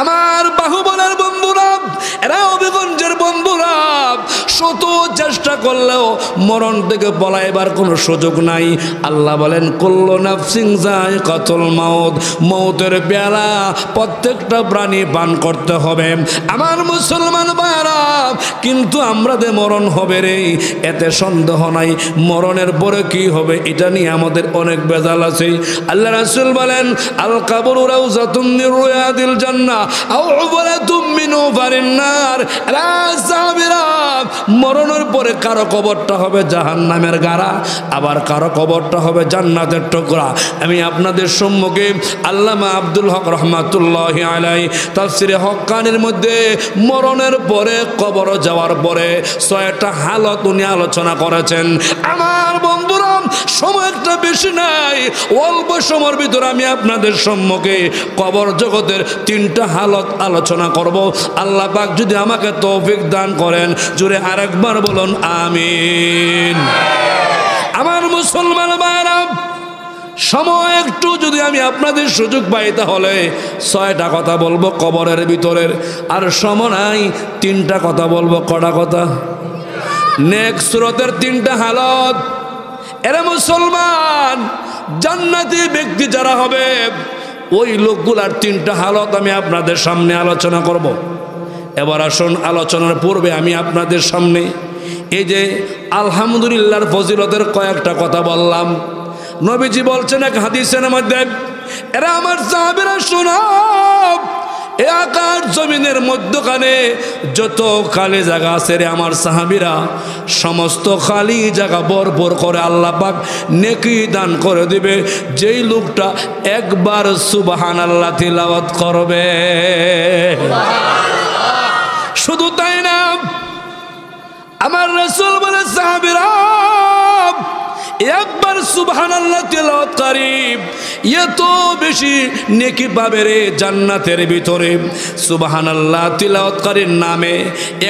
আমার বাহুবলের বন্ধুরা এরা অভিগঞ্জের বন্ধুরা শত চেষ্টা করলেও মরণ থেকে পলাইবার কোনো সুযোগ নাই আল্লাহ বলেন কল্লো নাফসিং যায় কতল মাউত মৌতের বেলা প্রত্যেকটা প্রাণী পান করতে হবে আমার মুসলমান ভাইরা কিন্তু যে মরণ হবে রে এতে সন্দেহ নাই মরণের পরে কি হবে এটা নিয়ে আমাদের অনেক বেজাল আছে আল্লাহ রাসুল বলেন আল কাবুর রাউজা তুমি দিল জান্না আও বলে তুমি নো পারেন না মরণের পরে কারো কবরটা হবে জাহান নামের গাড়া আবার কারো কবরটা হবে জান্নাতের টুকরা আমি আপনাদের সম্মুখে আল্লামা আব্দুল হক রহমাতুল্লাহ আলাই তাফসিরে হকানের মধ্যে মরণের পরে কবর যাওয়ার পরে ছয়টা হালত উনি আলোচনা করেছেন আমার বন্ধুরা সময় একটা বেশি নাই অল্প সময়ের ভিতরে আমি আপনাদের সম্মুখে কবর জগতের তিনটা হালত আলোচনা করব আল্লাহ পাক যদি আমাকে তৌফিক দান করেন জুড়ে আরেকবার বলুন আমিন আমার মুসলমান ভাইরা সময় একটু যদি আমি আপনাদের সুযোগ পাই তাহলে ছয়টা কথা বলবো কবরের ভিতরের আর সময় নাই তিনটা কথা বলবো কড়া কথা নেক্সট স্রোতের তিনটা হালত এরা মুসলমান জান্নাতি ব্যক্তি যারা হবে ওই লোকগুলার তিনটা হালত আমি আপনাদের সামনে আলোচনা করব। এবার আসুন আলোচনার পূর্বে আমি আপনাদের সামনে এই যে আলহামদুলিল্লাহর ফজিলতের কয়েকটা কথা বললাম নবীজি বলছেন এক হাদিসের মধ্যে এরা আমার সাহাবেরা শোনাব এ আকাশ জমিনের মধ্যখানে যত খালি জায়গা আছে রে আমার সাহাবিরা সমস্ত খালি জায়গা বর করে আল্লাহ পাক নেকি দান করে দিবে যেই লোকটা একবার সুবাহান আল্লাহ তিলাওয়াত করবে শুধু তাই না আমার রসুল বলে সাহাবিরা একবার সুবহানাল্লাহ তেলাওয়াত জান্নাতের ভিতরে সুবহানাল্লাহ তিলাওয়াতকারীর নামে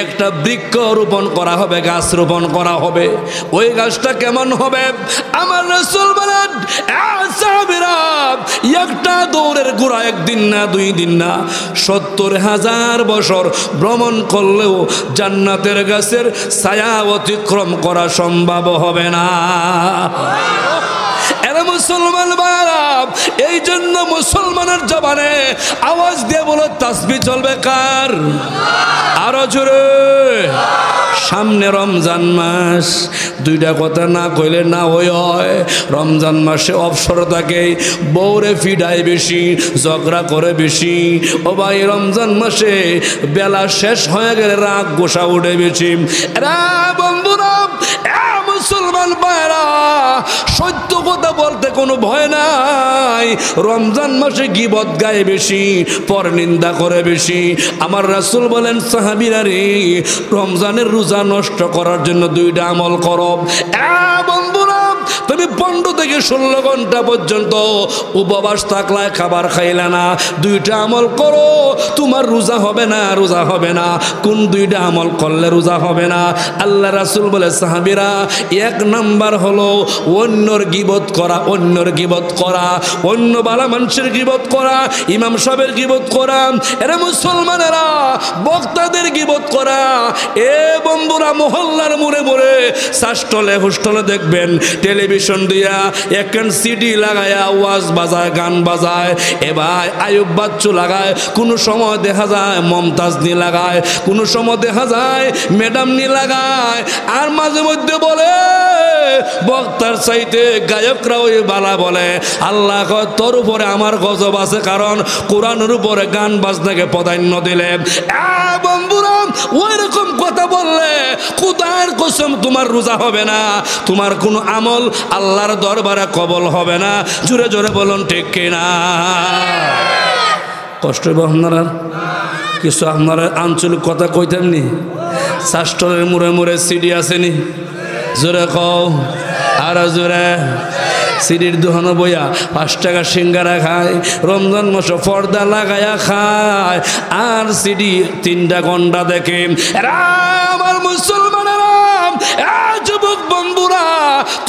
একটা বৃক্ষ রোপণ করা হবে গাছ রোপণ করা হবে ওই গাছটা কেমন হবে আমার একটা দৌড়ের গোড়া একদিন না দুই দিন না সত্তর হাজার বছর ভ্রমণ করলেও জান্নাতের গাছের ছায়া অতিক্রম করা সম্ভব হবে না এরা মুসলমান এই জন্য মুসলমানের আওয়াজ দিয়ে তাসবি সামনে রমজান মাস দুইটা কথা না কইলে না হই হয় রমজান মাসে অবসর থাকে বৌরে ফিডায় বেশি ঝগড়া করে বেশি ও ভাই রমজান মাসে বেলা শেষ হয়ে গেলে রাগ গোসা উঠে বেশি রা বন্ধুরা মুসলমান ভাইরা সত্য কথা বলতে কোনো ভয় নাই রমজান মাসে বদ গায়ে বেশি পর নিন্দা করে বেশি আমার রাসুল বলেন সাহাবিরা রে রমজানের রোজা নষ্ট করার জন্য দুইটা আমল করব বন্ধুরা তুমি পণ্ড থেকে ষোলো ঘন্টা পর্যন্ত উপবাস থাকলায় খাবার খাইলে না দুইটা আমল করো তোমার রোজা হবে না রোজা হবে না কোন দুইটা আমল করলে রোজা হবে না আল্লাহ রাসুল বলে সাহাবিরা এক নাম্বার হলো অন্যর গিবত করা অন্যর গিবত করা অন্য বালা মানুষের গিবত করা ইমাম সাহেবের গিবত করা এরা মুসলমানেরা বক্তাদের গিবত করা এ বন্ধুরা মহল্লার মোড়ে মোড়ে শাস্টলে হোস্টলে দেখবেন টেলিভিশন দিয়া এখন সিডি লাগায়া ওয়াজ বাজায় গান বাজায় এবার আয়ুব বাচ্চু লাগায় কোনো সময় দেখা যায় মমতাজ নি লাগায় কোনো সময় দেখা যায় ম্যাডাম নি লাগায় আর মাঝে মধ্যে বলে বক্তার চাইতে গায়করা ওই বালা বলে আল্লাহ তোর উপরে আমার গজব আছে কারণ কোরআনের উপরে গান বাজনাকে প্রাধান্য দিলেন এবং ওইরকম কথা বললে খুদার কসম তোমার রোজা হবে না তোমার কোনো আমল আল্লাহর দরবারে কবল হবে না জোরে জোরে বলুন ঠিক কিনা কষ্ট হইব আপনারা কিছু আপনারা আঞ্চলিক কথা কইতেন নি শাস্ত্রের মুড়ে মুড়ে সিডি আসেনি জোরে কও আর জোরে সিঁড়ির দুহানো বইয়া পাঁচ টাকা সিঙ্গারা খায় রমজান মাস পর্দা লাগায়া খায় আর সিঁড়ি তিনটা ঘন্টা দেখে আমার মুসলমানেরা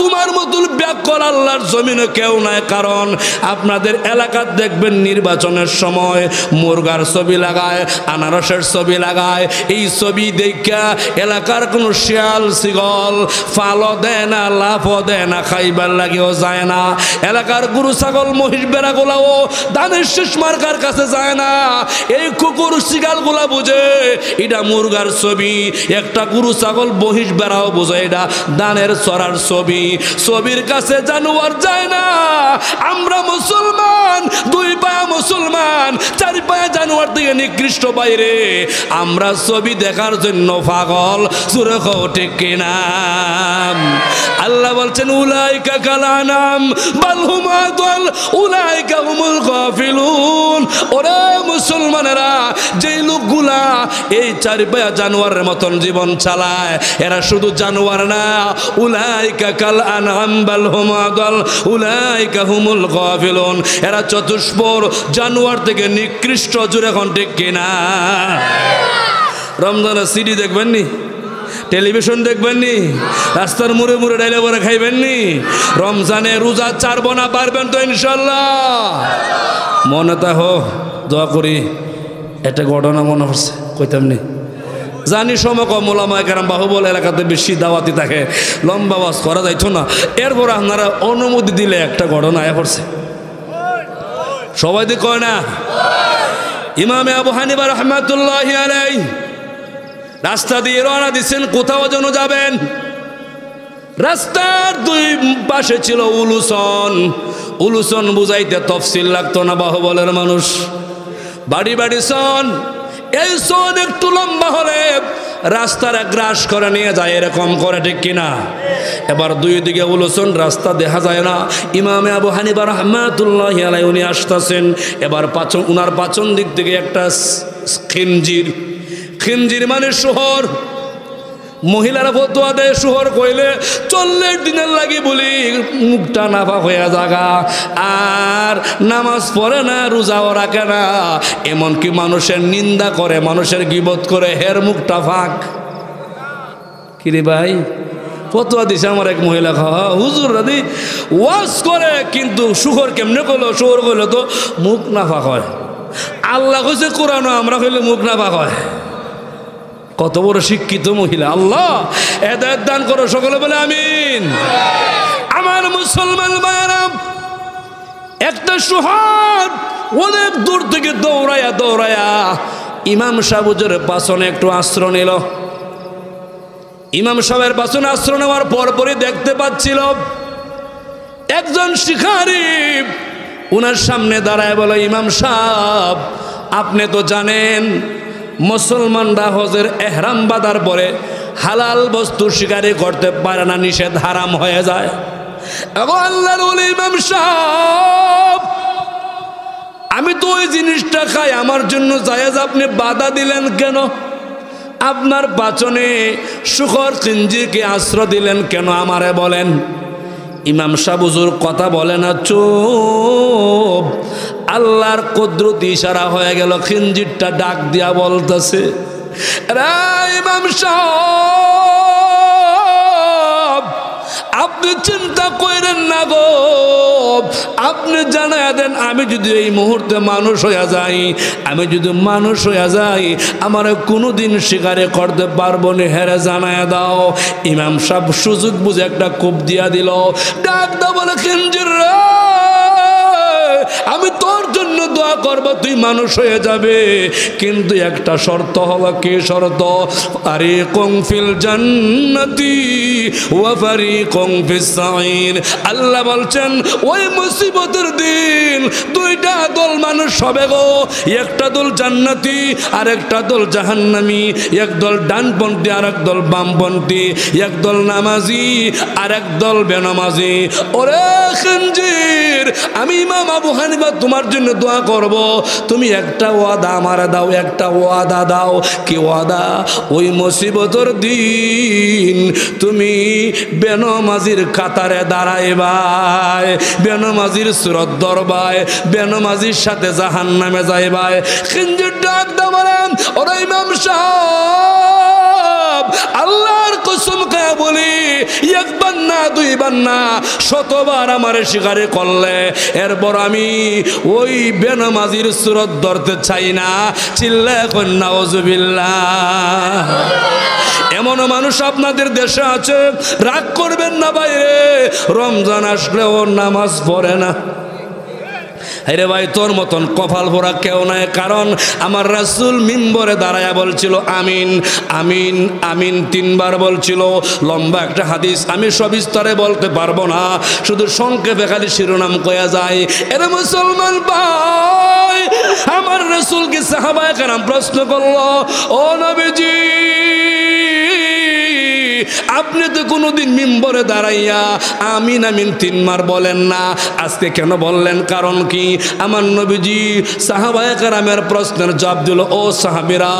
তোমার মতন ব্যাকল আল্লাহর জমিনে কেউ নাই কারণ আপনাদের এলাকার দেখবেন নির্বাচনের সময় মুরগার ছবি লাগায় আনারসের ছবি লাগায় এই ছবি দেখা এলাকার কোনো শিয়াল শিগল ফালো দেয় না লাফও দেয় না খাইবার লাগেও যায় না এলাকার গরু ছাগল মহিষ বেড়াগুলাও দানের শেষ মার্কার কাছে যায় না এই কুকুর গোলা বুঝে এটা মুরগার ছবি একটা গরু ছাগল মহিষ বেড়াও বুঝে এটা দানের চড়ার ছবি নবী ছবির কাছে জানোয়ার যায় না আমরা মুসলমান দুই পায়া মুসলমান চারি পায়া জানোয়ার দিকে নিকৃষ্ট বাইরে আমরা ছবি দেখার জন্য পাগল সুরে ঠিক কিনা আল্লাহ বলছেন উলাইকা কালানাম বালহুমা দল উলাইকা হুমুল গাফিলুন ওরে মুসলমানেরা যে লোকগুলা এই চারি পায়া জানোয়ারের মতন জীবন চালায় এরা শুধু জানোয়ার না উলাইকা কাল আনহাম বাল হোমাগল উলাইকা হুমুল গাফিলুন এরা চতুষ্পর জানোয়ার থেকে নিকৃষ্ট জুড়ে এখন ঠিক কিনা রমজানের সিডি দেখবেন নি টেলিভিশন দেখবেন নি রাস্তার মুড়ে মুড়ে ডাইলে পরে খাইবেন নি রমজানে রোজা চারবো না পারবেন তো ইনশাল্লাহ মনে তা হোক দোয়া করি এটা ঘটনা মনে হচ্ছে কইতাম নি জানি সমক মোলামা কেরাম বাহুবল এলাকাতে বেশি দাওয়াতি থাকে লম্বা বাস করা যাইত না এরপর আপনারা অনুমতি দিলে একটা ঘটনা আয়া পড়ছে সবাই তো কয় না ইমামে আবু হানিবা রহমাতুল্লাহ রাস্তা দিয়ে রওনা দিচ্ছেন কোথাও যেন যাবেন রাস্তার দুই পাশে ছিল উলুসন উলুসন বুঝাইতে তফসিল লাগতো না বাহুবলের মানুষ বাড়ি বাড়ি সন এই সোদ একটু লম্বা হলে রাস্তার গ্রাস করে নিয়ে যায় এরকম করে ঠিক কিনা এবার দুই দিকে বলছেন রাস্তা দেখা যায় না ইমামে আবু হানিবা রহমাতুল্লাহ আলাই উনি আসতেছেন এবার পাচন উনার পাচন দিক থেকে একটা খিনজির খিনজির মানে শহর মহিলারা ফতোয়া দেয় শুহর কইলে চল্লিশ দিনের লাগি বলি মুখটা নাফা হইয়া জাগা আর নামাজ পড়ে না রোজাও রাখে না এমনকি মানুষের নিন্দা করে মানুষের গিবত করে হের মুখটা ফাঁক কিরে ভাই ফতোয়া দিছে আমার এক মহিলা খাওয়া হুজুর রাদি ওয়াজ করে কিন্তু শুহর কেমনে করলো শুহর করলো তো মুখ নাফা হয় আল্লাহ কইছে কোরআন আমরা হইলে মুখ নাফা হয় কত বড় শিক্ষিত মহিলা আল্লাহ এদায়ত দান করো সকলে বলে আমিন আমার মুসলমান ভাইরা একটা সুহাদ অনেক দূর থেকে দৌড়ায়া দৌড়ায়া ইমাম সাহুজের বাসনে একটু আশ্রয় নিল ইমাম সাহেবের বাসনে আশ্রয় নেওয়ার পরপরই দেখতে পাচ্ছিল একজন শিকারী উনার সামনে দাঁড়ায় বলো ইমাম সাহ আপনি তো জানেন মুসলমানরা হজের এহরাম বাঁধার পরে হালাল বস্তু শিকারি করতে পারে না নিষেধ হারাম হয়ে যায় আমি তো ওই জিনিসটা খাই আমার জন্য জায়েজ আপনি বাধা দিলেন কেন আপনার বাচনে সুখর চিঞ্জিকে আশ্রয় দিলেন কেন আমারে বলেন ইমাম শাহ কথা বলে না চোপ আল্লাহর কুদরতি ইশারা হয়ে গেল খিনজিরটা ডাক দিয়া বলতেছে ইমাম আপনি চিন্তা করেন না গো আপনি জানাই দেন আমি যদি এই মুহূর্তে মানুষ হইয়া যাই আমি যদি মানুষ হইয়া যাই আমার কোনোদিন শিকারে করতে পারবো না হেরে জানাই দাও ইমাম সাহেব সুযোগ বুঝে একটা কূপ দিয়া দিল ডাক দাও বলে খিনজির রা আমি তোর জন্য দোয়া করবো তুই মানুষ হয়ে যাবে কিন্তু একটা শর্ত হলো কে শর্ত আরে কংফিল জান্নাতি ওয়াফারি কংফিসাইন আল্লাহ বলছেন ওই মুসিবতের দিন দুইটা দল মানুষ হবে গো একটা দল জান্নাতি আর একটা দল জাহান্নামি একদল ডানপন্থী আর একদল বামপন্থী একদল নামাজি আর একদল বেনামাজি ওরে খঞ্জির আমি ইমাম আবু হানিবা তোমার জন্য দোয়া করব তুমি একটা ওয়াদা আমার দাও একটা ওয়াদা দাও কি ওয়াদা ওই মুসিবতর দিন তুমি বেনমাজির কাতারে দাঁড়াইবাই বেনমাজির সুরত দরবায় বেনমাজির সাথে জাহান নামে যাইবায় খিঞ্জির ডাক দাম ওরা ইমাম সাহেব আল্লাহর কসম কা বলি একবার না দুইবার না শতবার আমার শিকারে করলে এরপর আমি ওই বেনামাজির সুরত ধরতে চাই না চিল্লা কন্যা ওজুবিল্লা এমন মানুষ আপনাদের দেশে আছে রাগ করবেন না বাইরে রমজান আসলে ও নামাজ পড়ে না হেরে ভাই তোর মতন কপাল ভরা কেউ নাই কারণ আমার রাসুল মিম্বরে দাঁড়ায়া বলছিল আমিন আমিন আমিন তিনবার বলছিল লম্বা একটা হাদিস আমি সবিস্তারে বলতে পারবো না শুধু সংক্ষেপে খালি শিরোনাম কয়া যায় এরা মুসলমান ভাই আমার রসুলকে সাহাবায় কেন প্রশ্ন করলো ও নবীজি আপনি তো কোনোদিন মিম্বরে দাঁড়াইয়া আমিন আমিন তিনবার বলেন না আজকে কেন বললেন কারণ কি আমার নবীজি সাহাবায় কারামের প্রশ্নের জবাব দিল ও সাহাবিরা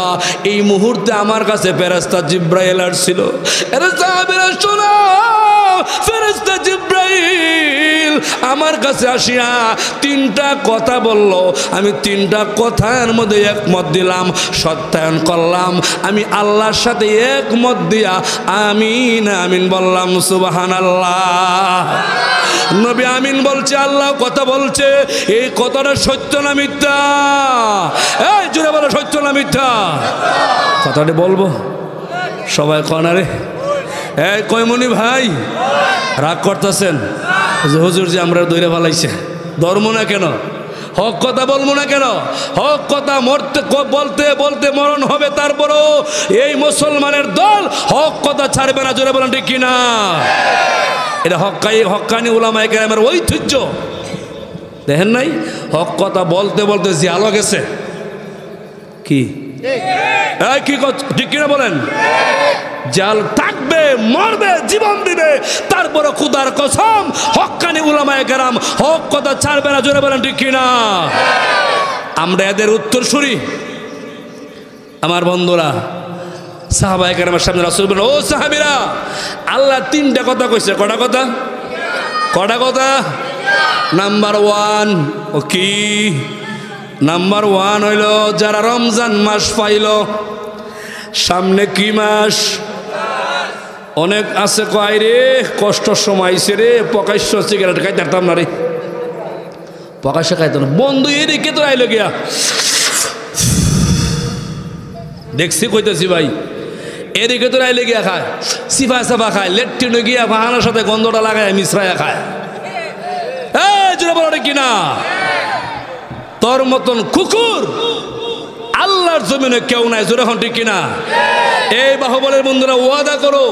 এই মুহূর্তে আমার কাছে ফেরাস্তা জিব্রাইল আসছিল এরা সাহাবিরা শোনা ফেরাস্তা জিব্রাইল আমার কাছে আসিয়া তিনটা কথা বলল আমি তিনটা কথার মধ্যে একমত দিলাম সত্যায়ন করলাম আমি আল্লাহর সাথে একমত দিয়া আমিন আমিন বললাম সুবাহান আল্লাহ নবী আমিন বলছে আল্লাহ কথা বলছে এই কথাটা সত্য না মিথ্যা এই জুড়ে বলো সত্য না মিথ্যা কথাটি বলবো সবাই কনারে এই কয়মনি ভাই রাগ করতেছেন হুজুর যে আমরা দৈরে ফালাইছে ধর্ম না কেন হক কথা বলবো না কেন হক কথা মরতে বলতে বলতে মরণ হবে তারপরও এই মুসলমানের দল হক কথা ছাড়বে না জোরে বলেন ঠিক কিনা এটা হকাই হকানি উলামায় গ্রামের ঐতিহ্য দেখেন নাই হক কথা বলতে বলতে যে আলো গেছে কি কি ঠিক কিনা বলেন জাল থাকবে মরবে জীবন দিবে তারপরে খুদার কসম হকানি উলামায় গেরাম হক কথা ছাড়বে না জোরে বলেন ঠিক কিনা আমরা এদের উত্তর সুরি আমার বন্ধুরা সাহাবাই কেরামের সামনে রাসুল বলেন ও সাহাবিরা আল্লাহ তিনটা কথা কইছে কটা কথা কটা কথা নাম্বার ওয়ান ও কি নাম্বার ওয়ান হইল যারা রমজান মাস পাইল সামনে কি মাস অনেক আছে কয় রে কষ্ট সময়ছে রে প্রকাশ্য সিগারেট খাই পারতাম না রে প্রকাশ্য খাইতাম না বন্ধু এদিকে রেখে তো আইলো গিয়া দেখছি কইতেছি ভাই এদিকে তো রাইলে গিয়া খায় সিফা সাফা খায় লেট্রিনে গিয়া বাহানার সাথে গন্ধটা লাগায় মিশ্রায়া খায় কিনা তোর মতন কুকুর আল্লাহর জমিনে কেউ নাই জোরে হন ঠিক কিনা এই বাহুবলের বন্ধুরা ওয়াদা করো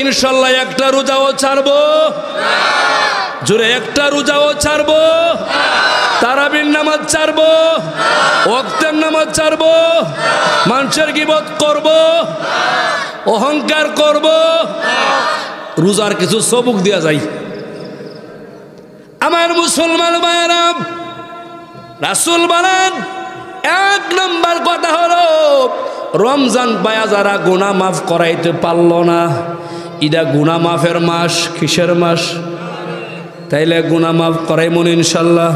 ইনশাল্লাহ একটা রোজাও ছাড়বো জোরে একটা রোজাও ছাড়বো তারাবির নামাজ ছাড়বো অক্তের নামাজ ছাড়বো মানুষের গিবত করব অহংকার করব রোজার কিছু সবুক দেওয়া যায় আমার মুসলমান মায়ের রাসুল বলেন এক নম্বর কথা হলো রমজান পায়া যারা গুণা মাফ করাইতে পারল না ইদা গুণা মাফের মাস কিসের মাস তাইলে গুণা মাফ করাই মন ইনশাল্লাহ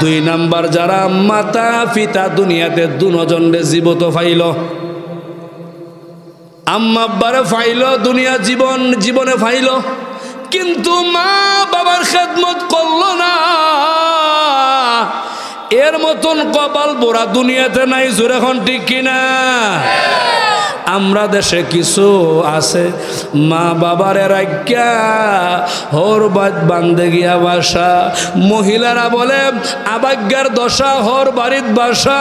দুই নাম্বার যারা মাতা পিতা দুনিয়াতে দু দুজনে জীবত ফাইল আম্মাব্বারে ফাইল দুনিয়া জীবন জীবনে ফাইল কিন্তু মা বাবার খেদমত করল না এর মতন কপাল বোরা দুনিয়াতে নাই জোরে এখন ঠিক কিনা আমরা দেশে কিছু আছে মা বাবার রাজ্ঞা হর বাদ বান্ধে গিয়া বাসা মহিলারা বলে আবাজ্ঞার দশা হর বাড়ির বাসা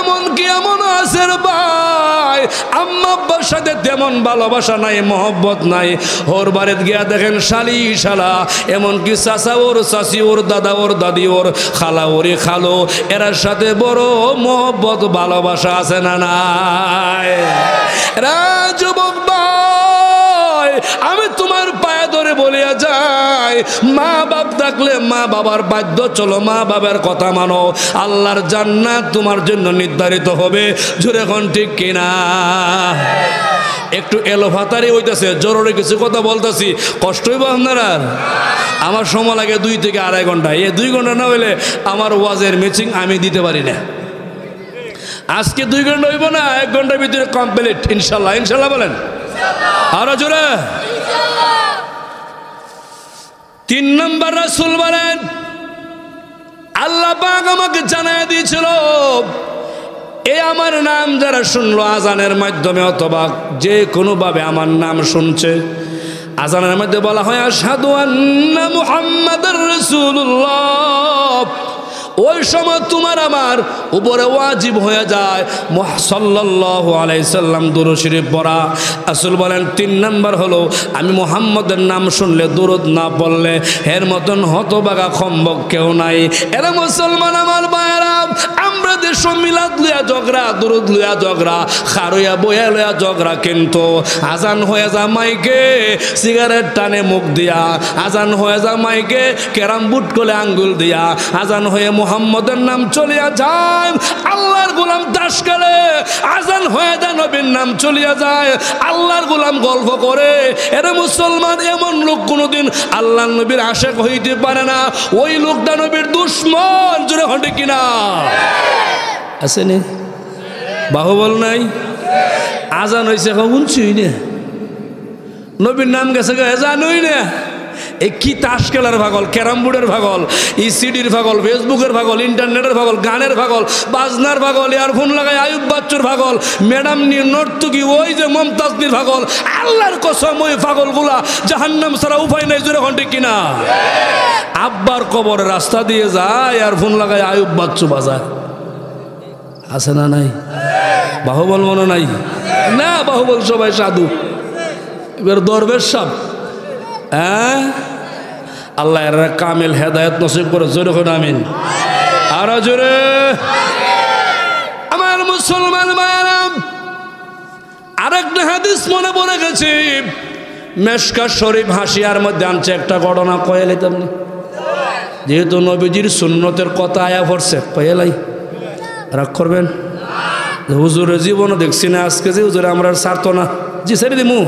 এমন কি এমন আছে ভাই আম্মাব্বার সাথে তেমন ভালোবাসা নাই মহব্বত নাই হর বাড়িত গিয়া দেখেন শালি শালা এমনকি চাচা ওর চাষি ওর দাদা ওর দাদি ওর খালা ওরে খালো এরার সাথে বড় মহব্বত ভালোবাসা আছে না নাই মা বাপ থাকলে মা বাবার বাধ্য চলো মা বাবার কথা মানো আল্লাহর জান্নাত তোমার জন্য নির্ধারিত হবে জোরে এখন ঠিক কিনা একটু এলোভাতারি হইতেছে জরুরি কিছু কথা বলতেছি কষ্ট হইব আপনারা আমার সময় লাগে দুই থেকে আড়াই ঘন্টা এ দুই ঘন্টা না হইলে আমার ওয়াজের মিচিং আমি দিতে পারি না আজকে দুই ঘন্টা হইব না এক ঘন্টার ভিতরে কমপ্লিট ইনশাল্লাহ ইনশাল্লাহ বলেন আরো জোরে তিন নম্বর রাসুল বলেন আল্লাহ পাক আমাকে জানাই দিয়েছিল এ আমার নাম যারা শুনলো আজানের মাধ্যমে অথবা যে কোনোভাবে আমার নাম শুনছে আজানের মধ্যে বলা হয় আসাদু আন্না মুহাম্মাদ রসুল্লাহ ওই সময় তোমার আমার উপরে ওয়াজিব হয়ে যায় সাল্লাহ আলাইসাল্লাম দুরু শরীফ পড়া আসল বলেন তিন নম্বর হলো আমি মোহাম্মদের নাম শুনলে দুরুদ না বললে এর মতন হতবাগা খম্বক কেউ নাই এরা মুসলমান আমার বায়রা আমরা দেশ মিলাদ লুয়া ঝগড়া দুরুদ লুয়া ঝগড়া খারুয়া বয়া লুয়া ঝগড়া কিন্তু আজান হয়ে যা মাইকে সিগারেট টানে মুখ দিয়া আজান হয়ে যা মাইকে ক্যারাম বুট কোলে আঙ্গুল দিয়া আজান হয়ে মোহাম্মদের নাম চলিয়া যায় আল্লাহর গোলাম দাস কালে আজান হয়ে যায় নবীর নাম চলিয়া যায় আল্লাহর গোলাম গল্প করে এরা মুসলমান এমন লোক কোনোদিন আল্লাহ নবীর আশেক হইতে পারে না ওই লোকটা নবীর দুশ্মন জোরে হটে কিনা আছে নে বাহুবল নাই আজান হয়েছে এখন শুই নে নবীর নাম গেছে এজান হই না এ কি তাস খেলার ভাগল ক্যারামবোর্ডের ভাগল ইসিডির ভাগল ফেসবুকের ভাগল ইন্টারনেটের ভাগল গানের ভাগল বাজনার ভাগল ইয়ারফোন লাগায় আয়ুব বাচ্চুর ভাগল ম্যাডাম নিয়ে নর্তুকি ওই যে মমতাজনির ভাগল আল্লাহর কসম ওই ভাগলগুলা জাহান্নাম ছাড়া উপায় নাই জোরে ঘন্টে কিনা আব্বার কবর রাস্তা দিয়ে যায় ইয়ারফোন লাগায় আয়ুব বাচ্চু বাজায় আছে না নাই বাহুবল মনে নাই না বাহুবল সবাই সাধু এবার দরবেশ সাপ হ্যাঁ আল্লাহ কামিল কামেল হেদায়ত নসিব করে জোরে করে আমিন আরো জোরে আমার মুসলমান মায়ারাম আরেকটা হাদিস মনে পড়ে গেছে মেশকা শরীফ হাসিয়ার মধ্যে আনছে একটা ঘটনা কয়েলি তেমনি যেহেতু নবীজির সুন্নতের কথা আয়া পড়ছে কয়েলাই রাগ করবেন হুজুরের জীবনও দেখছি না আজকে যে হুজুরে আমরা ছাড়ত না জি ছেড়ে দিমু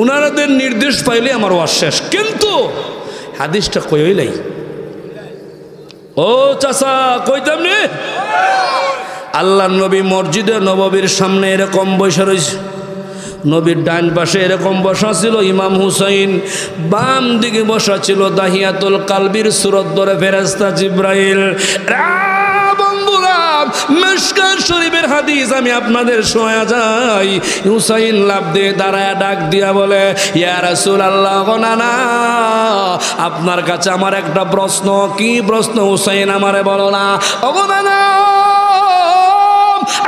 ওনারাদের নির্দেশ পাইলে আমার ওয়াশ শেষ কিন্তু হাদিসটা কইলাই ও চাষা কইতাম নি আল্লাহ নবী মসজিদে নববীর সামনে এরকম বসে রয়েছে নবীর ডান পাশে এরকম বসা ছিল ইমাম হুসাইন বাম দিকে বসা ছিল দাহিয়াতুল কালবির সুরত দরে ফেরাস্তা জিব্রাইল রা মেশকার শরীফের হাদিস আমি আপনাদের শোনা যাই হুসাইন লাভ দিয়ে দাঁড়ায় ডাক দিয়া বলে ইয়ার আল্লাহ না আপনার কাছে আমার একটা প্রশ্ন কি প্রশ্ন হুসাইন আমারে বলো না অগনানা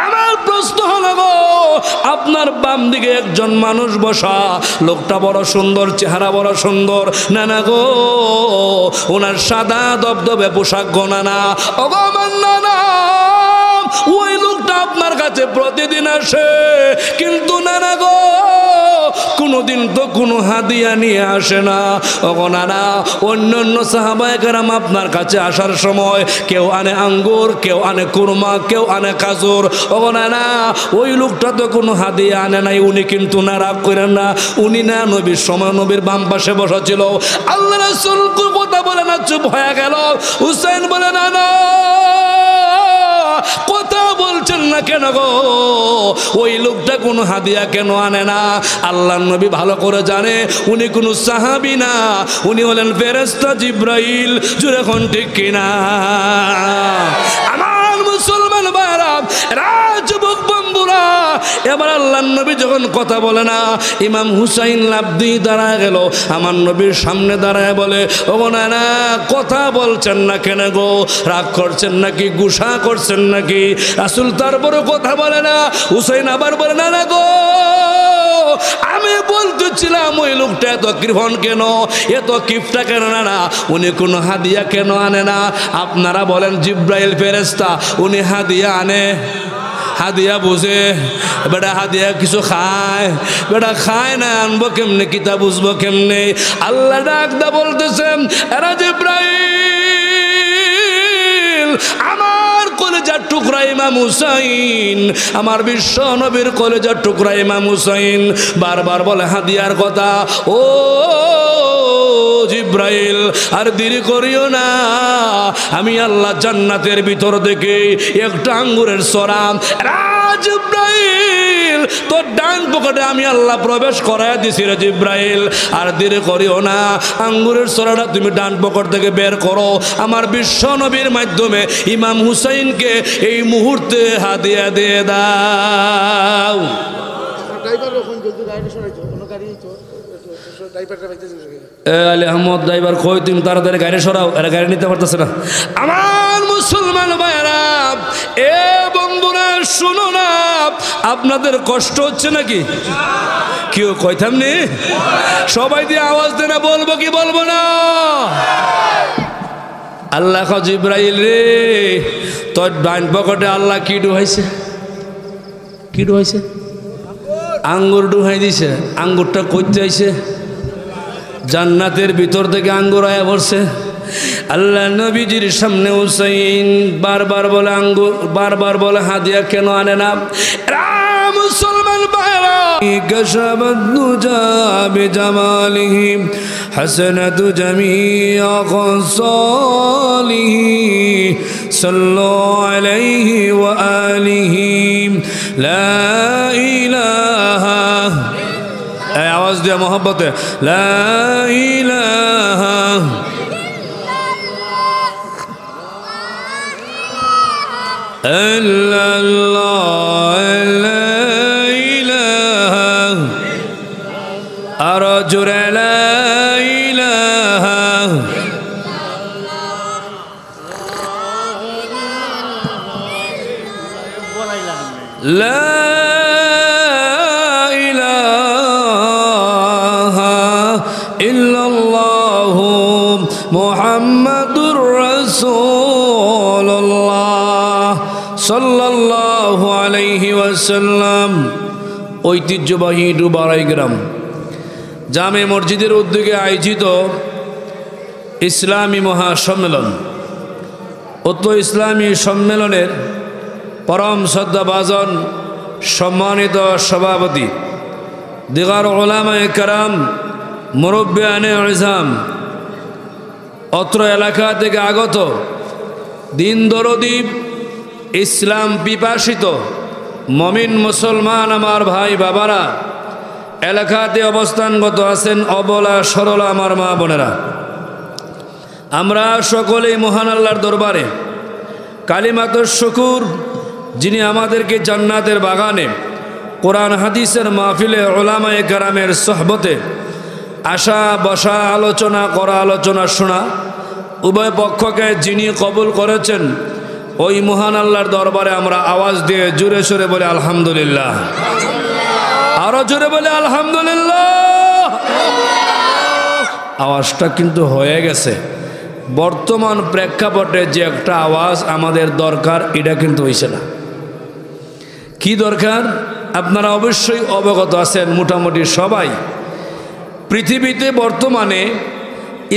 আমার প্রশ্ন হলো গো আপনার বাম দিকে একজন মানুষ বসা লোকটা বড় সুন্দর চেহারা বড় সুন্দর না না গো ওনার সাদা দবদবে পোশাক গোনা না অগমান না ওই লোকটা আপনার কাছে প্রতিদিন আসে কিন্তু না না গো কোনোদিন তো কোনো হাদিয়া নিয়ে আসে না ওগো নানা অন্য অন্য সাহাবায়কেরাম আপনার কাছে আসার সময় কেউ আনে আঙ্গুর কেউ আনে কুরমা কেউ আনে কাজুর ওগো নানা ওই লোকটা তো কোনো হাদিয়া আনে নাই উনি কিন্তু না রাগ করেন না উনি না নবীর সময় নবীর বাম পাশে বসা ছিল আল্লাহ রাসূল কথা বলে না চুপ হয়ে গেল হুসেন বলে না না কথা বলছেন না কেন গো ওই লোকটা কোনো হাদিয়া কেন আনে না আল্লাহ নবী ভালো করে জানে উনি কোনো সাহাবি না উনি হলেন ফেরেস্তা জিব্রাইল জুড়ে এখন ঠিক কিনা আমার মুসলমান বারাম রাজবুক না এবার আল্লাহ নবী যখন কথা বলে না ইমাম হুসাইন লাবদি দাঁড়ায় গেল আমার নবীর সামনে দাঁড়ায় বলে ও না না কথা বলছেন না কেন গো রাগ করছেন নাকি গুসা করছেন নাকি আসুল তারপরে কথা বলে না হুসাইন আবার বলে না না গো আমি বলতেছিলাম ওই লোকটা এত কৃপণ কেন এত কিপটা কেন না না উনি কোনো হাদিয়া কেন আনে না আপনারা বলেন জিব্রাইল ফেরেস্তা উনি হাদিয়া আনে হাদিয়া বুঝে বেটা হাদিয়া কিছু খায় বেটা খায় না আনবো কেমনে কিতা বুঝবো কেমনে আল্লাহ ডাকদা বলতেছেন এরা যে প্রায় আমার কলেজার টুকরা ইমাম হুসাইন আমার বিশ্ব নবীর কলেজার টুকরা ইমাম হুসাইন বারবার বলে হাদিয়ার কথা ও জিব্রাইল আর দেরি করিও না আমি আল্লাহ জান্নাতের ভিতর থেকে একটা আঙ্গুরের সরাম জিব্রাইল তোর ডান পকেটে আমি আল্লাহ প্রবেশ দিছি রে জিব্রাইল আর দেরি করিও না আঙ্গুরের সরাটা তুমি ডান পকেট থেকে বের করো আমার বিশ্ব নবীর মাধ্যমে ইমাম হুসাইনকে এই মুহূর্তে হাদিয়া দিয়ে দাও ড্রাইভার যখন জলদি গাড়ি শোনাইছো কোনো গাড়ি ড্রাইভারটা বাইতে আলী আহমদ ড্রাইভার কই তুমি তাড়াতাড়ি গাড়ি সরাও এরা গাড়ি নিতে পারতেছে না আমার মুসলমান ভাইরা এ বন্ধুরা শুনো না আপনাদের কষ্ট হচ্ছে নাকি কেউ কইতাম নি সবাই দিয়ে আওয়াজ দেয় না বলবো কি বলবো না আল্লাহ জিব্রাইল রে তোর ডান পকেটে আল্লাহ কি ডুহাইছে কি ডুহাইছে আঙ্গুর ডুহাই দিছে আঙ্গুরটা করতে আইছে জান্নাতের ভিতর থেকে আয়া পড়ছে আল্লাহ নবীজির সামনে হুসাইন বারবার বলে আঙ্গুর বারবার বলে হাদিয়া কেন আনে না মুসলমান ভাইরা ওয়া আওয়াজ দিয়ে মোহাম্মতে আরো জোরে লা সাল্লাম ঐতিহ্যবাহী ডুবারাই গ্রাম জামে মসজিদের উদ্যোগে আয়োজিত ইসলামী মহাসম্মেলন অত ইসলামী সম্মেলনের পরম শ্রদ্ধাভাজন সম্মানিত সভাপতি দিগার ওলামায় কারাম মুরব্বানে ইসলাম অত্র এলাকা থেকে আগত দিন দরদীপ ইসলাম পিপাসিত মমিন মুসলমান আমার ভাই বাবারা এলাকাতে অবস্থানগত আছেন অবলা সরলা আমার মা বোনেরা আমরা সকলেই মহান আল্লাহর দরবারে কালিমাতর শকুর যিনি আমাদেরকে জান্নাতের বাগানে কোরআন হাদিসের মাহফিলে ওলামায় গ্রামের সহবতে আসা বসা আলোচনা করা আলোচনা শোনা উভয় পক্ষকে যিনি কবুল করেছেন ওই মহান আল্লাহর দরবারে আমরা আওয়াজ দিয়ে জোরে সোরে বলে আলহামদুলিল্লাহ আরো জোরে বলে আলহামদুলিল্লাহ আওয়াজটা কিন্তু হয়ে গেছে বর্তমান প্রেক্ষাপটে যে একটা আওয়াজ আমাদের দরকার এটা কিন্তু হয়েছে না কি দরকার আপনারা অবশ্যই অবগত আছেন মোটামুটি সবাই পৃথিবীতে বর্তমানে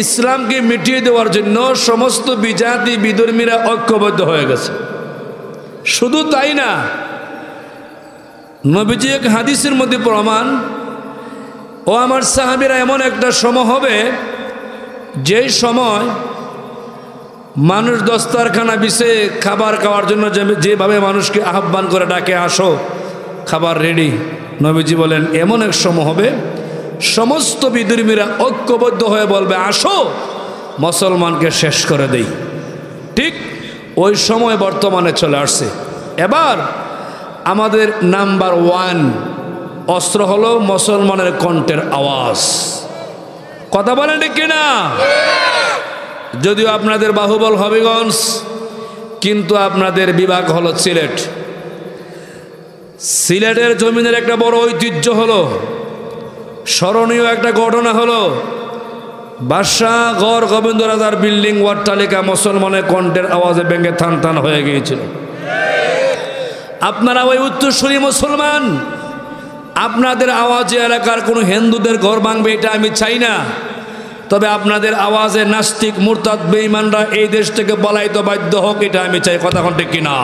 ইসলামকে মিটিয়ে দেওয়ার জন্য সমস্ত বিজাতি বিধর্মীরা ঐক্যবদ্ধ হয়ে গেছে শুধু তাই না নবীজি এক হাদিসের মধ্যে প্রমাণ ও আমার সাহাবিরা এমন একটা সময় হবে যেই সময় মানুষ দস্তারখানা বিষে খাবার খাওয়ার জন্য যেভাবে মানুষকে আহ্বান করে ডাকে আসো খাবার রেডি নবীজি বলেন এমন এক সময় হবে সমস্ত বিদুর্মীরা ঐক্যবদ্ধ হয়ে বলবে আসো মুসলমানকে শেষ করে দেই ঠিক ওই সময় বর্তমানে চলে আসছে এবার আমাদের নাম্বার ওয়ান অস্ত্র হলো মুসলমানের কণ্ঠের আওয়াজ কথা বলেন ঠিক কিনা যদিও আপনাদের বাহুবল হবিগঞ্জ কিন্তু আপনাদের বিভাগ হলো সিলেট সিলেটের জমিনের একটা বড় ঐতিহ্য হলো স্মরণীয় একটা ঘটনা হলো বাদশাহ গড় গোবিন্দ রাজার বিল্ডিং অট্টালিকা মুসলমানের কণ্ঠের আওয়াজে ব্যাঙ্গে থান থান হয়ে গিয়েছিল আপনারা ওই উত্তরসূরি মুসলমান আপনাদের আওয়াজে এলাকার কোনো হিন্দুদের ঘর ভাঙবে এটা আমি চাই না তবে আপনাদের আওয়াজে নাস্তিক মুরতাদ বেঈমানরা এই দেশ থেকে বলাইতে বাধ্য হোক এটা আমি চাই কথা ঠিক কিনা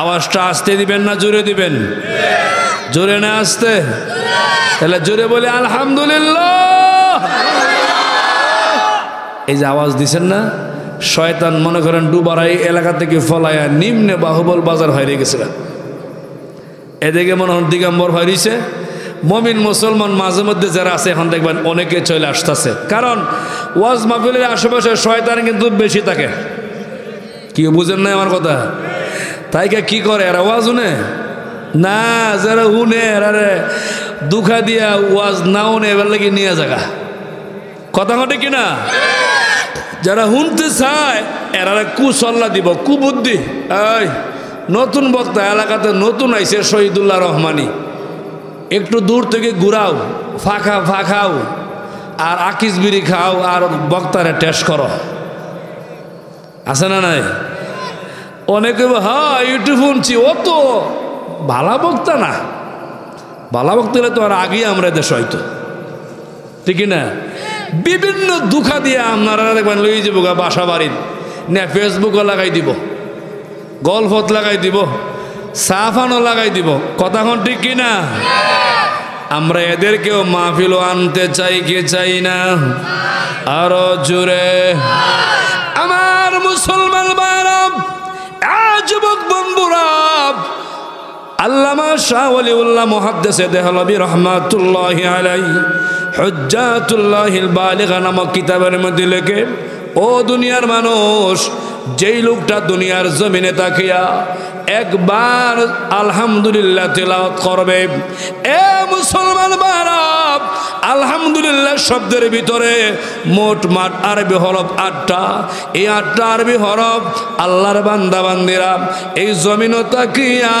আওয়াজটা আসতে দিবেন না জোরে দিবেন জোরে না আসতে তাহলে জোরে বলে আলহামদুলিল্লাহ এই যে আওয়াজ দিছেন না শয়তান মনে করেন ডুবারাই এলাকা থেকে ফলায়া নিম্নে বাহুবল বাজার হয়ে গেছিল এদিকে মনে হন দিগম্বর হারিয়েছে মমিন মুসলমান মাঝে মধ্যে যারা আছে এখন দেখবেন অনেকে চলে আসতেছে কারণ ওয়াজ মাহফিলের আশেপাশে শয়তান কিন্তু বেশি থাকে কি বুঝেন না আমার কথা তাইকে কি করে এরা ওয়াজ শুনে না যারা উনে এরারে দুখা দিয়া ওয়াজ না উনে এবার লাগে নিয়ে জাগা কথা ঘটে কি না যারা হুনতে চায় এরারে কুসল্লা দিব কুবুদ্ধি এই নতুন বক্তা এলাকাতে নতুন আইছে শহীদুল্লাহ রহমানি একটু দূর থেকে ঘুরাও ফাঁকা ফাঁকাও আর আকিস বিড়ি খাও আর বক্তারে টেস্ট করো আছে না নাই অনেকে হ্যাঁ ইউটিউব শুনছি ও তো ভালা বক্তা না ভালা বক্তা হলে তো আর আগে আমরা দেশ হয়তো ঠিক না বিভিন্ন দুঃখা দিয়ে আপনারা দেখবেন লই যাব গা বাসা বাড়ির না ফেসবুকও লাগাই দিব গল্ফত লাগাই দিব সাফানও লাগাই দিব কথাখন ঠিক কিনা আমরা এদেরকেও মাহফিল আনতে চাই কি চাই না আরো জুড়ে আমার মুসলমান বারাম যুবক বন্ধুরা আল্লামা শাহ অলিউল্লাহ মহাদ্দেশে দেহলবি রহমাতুল্লাহ আলাই হজ্জাতুল্লাহিল বালিগা নামক কিতাবের মধ্যে লেখে ও দুনিয়ার মানুষ যেই লোকটা দুনিয়ার জমিনে তাকিয়া একবার আলহামদুলিল্লাহ তেলাওয়াত করবে এ মুসলমান বারাব আলহামদুলিল্লাহ শব্দের ভিতরে মোট মাঠ আরবি হরফ আটটা এই আটটা আরবি হরফ আল্লাহর বান্দা বান্দিরা এই জমিনে তাকিয়া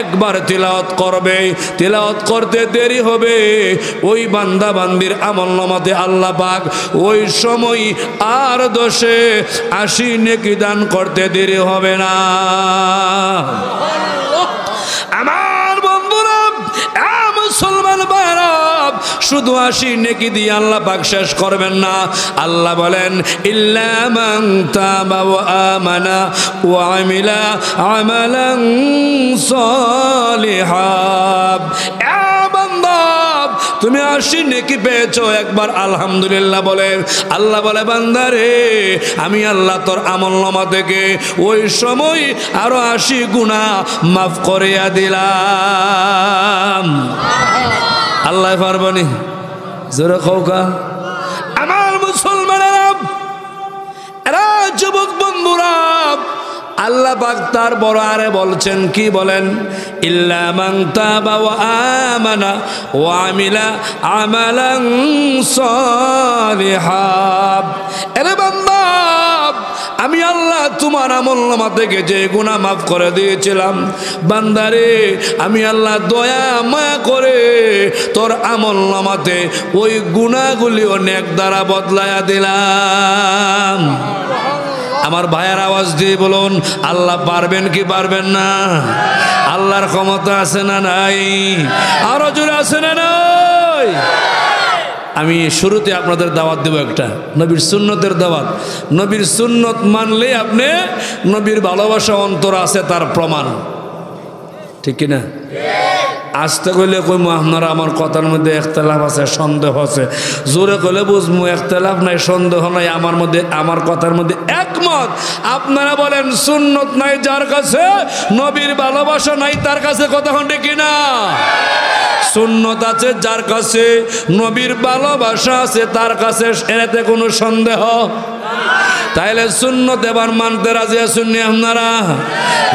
একবার তেলাওয়াত করবে তেলাওয়াত করতে দেরি হবে ওই বান্দা বান্দির আমল নামাতে আল্লাহ পাক ওই সময় আর দশে আশি নেকি দান করতে দেরি হবে না আমার মুসলমান শুধু আসি নেকি দিয়ে আল্লাহ পাক শেষ করবেন না আল্লাহ বলেন ইল্লা তাবা ওয়া আমানা ওয়া আমিলা আমালান সলিহা তুমি আসি নেকি পেয়েছো একবার আলহামদুলিল্লাহ বলেন আল্লাহ বলে বান্দারে আমি আল্লাহ তোর আমল নামা থেকে ওই সময় আরো আশি গুণা মাফ করিয়া দিলাম আল্লাহ পারবনি জোরে খৌকা আমার মুসলমানেরা এরা যুবক বন্ধুরা আল্লাহ পাক তার বড় আরে বলছেন কি বলেন ইল্লামাং তাবা ওয়া আমানা ওয়া আমিলা আমালাং সালিহা আরে বান্দা আমি আল্লাহ তোমার আমল্লামা থেকে যে গুণা মাফ করে দিয়েছিলাম বান্দারে আমি আল্লাহ দয়া মায়া করে তোর আমল্লামাতে ওই গুনাগুলি অনেক দ্বারা বদলায়া দিলাম আমার ভাইয়ের আওয়াজ দিয়ে বলুন আল্লাহ পারবেন কি পারবেন না আল্লাহর ক্ষমতা আছে না নাই আরো জোরে আছে না নাই আমি শুরুতে আপনাদের দাওয়াত দেব একটা নবীর সুন্নতের দাওয়াত নবীর সুন্নত মানলে আপনি নবীর ভালোবাসা অন্তর আছে তার প্রমাণ ঠিক কিনা আসতে কইলে কইমু আপনার আমার কথার মধ্যে একতলাফ আছে সন্দেহ আছে জোরে কইলে বুঝমু একতলাফ নাই সন্দেহ নাই আমার মধ্যে আমার কথার মধ্যে একমত আপনারা বলেন সুন্নত নাই যার কাছে নবীর ভালোবাসা নাই তার কাছে কথা হন কিনা সুন্নত আছে যার কাছে নবীর ভালোবাসা আছে তার কাছে এতে কোনো সন্দেহ তাইলে শূন্য দেবার মানতে রাজি আসুন আপনারা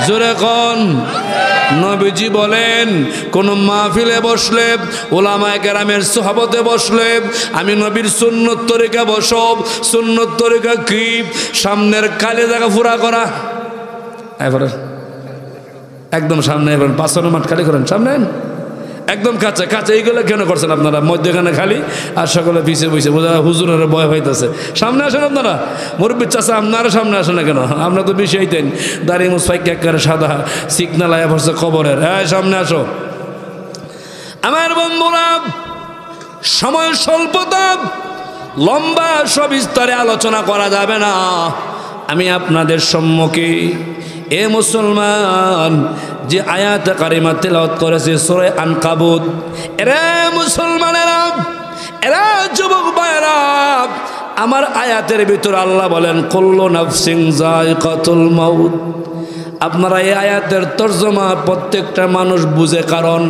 জোরে কন নবীজি বলেন কোন মাহফিলে বসলে ওলামায় গ্রামের সহাবতে বসলে আমি নবীর সুন্নত তরিকা বসব সুন্নত তরিকা কি সামনের কালে জায়গা ফুরা করা এবারে একদম সামনে এবার পাঁচ মাঠ খালি করেন সামনে একদম কাঁচা কাছে এইগুলো কেন করছেন আপনারা মধ্যখানে খালি আর সকলে পিছিয়ে বসে বোঝা হুজুরের ভয় হইতেছে সামনে আসেন আপনারা মুরব্বীর চাষা আপনারা সামনে আসেন না কেন আমরা তো বেশি হইতেন দাঁড়িয়ে মুসফাইক এককারে সাদা সিগনাল আয়া পড়ছে কবরের হ্যাঁ সামনে আসো আমার বন্ধুরা সময় স্বল্পতা লম্বা সবিস্তারে আলোচনা করা যাবে না আমি আপনাদের সম্মুখে এ মুসলমান যে আয়াত কারিমা তেলাওয়াত করেছে আন কাবুত এরে মুসলমানেরা এরা যুবক ভাইরা আমার আয়াতের ভিতর আল্লাহ বলেন কল্লো সিং যায় কতুল মাউত আপনারা এই আয়াতের তর্জমা প্রত্যেকটা মানুষ বুঝে কারণ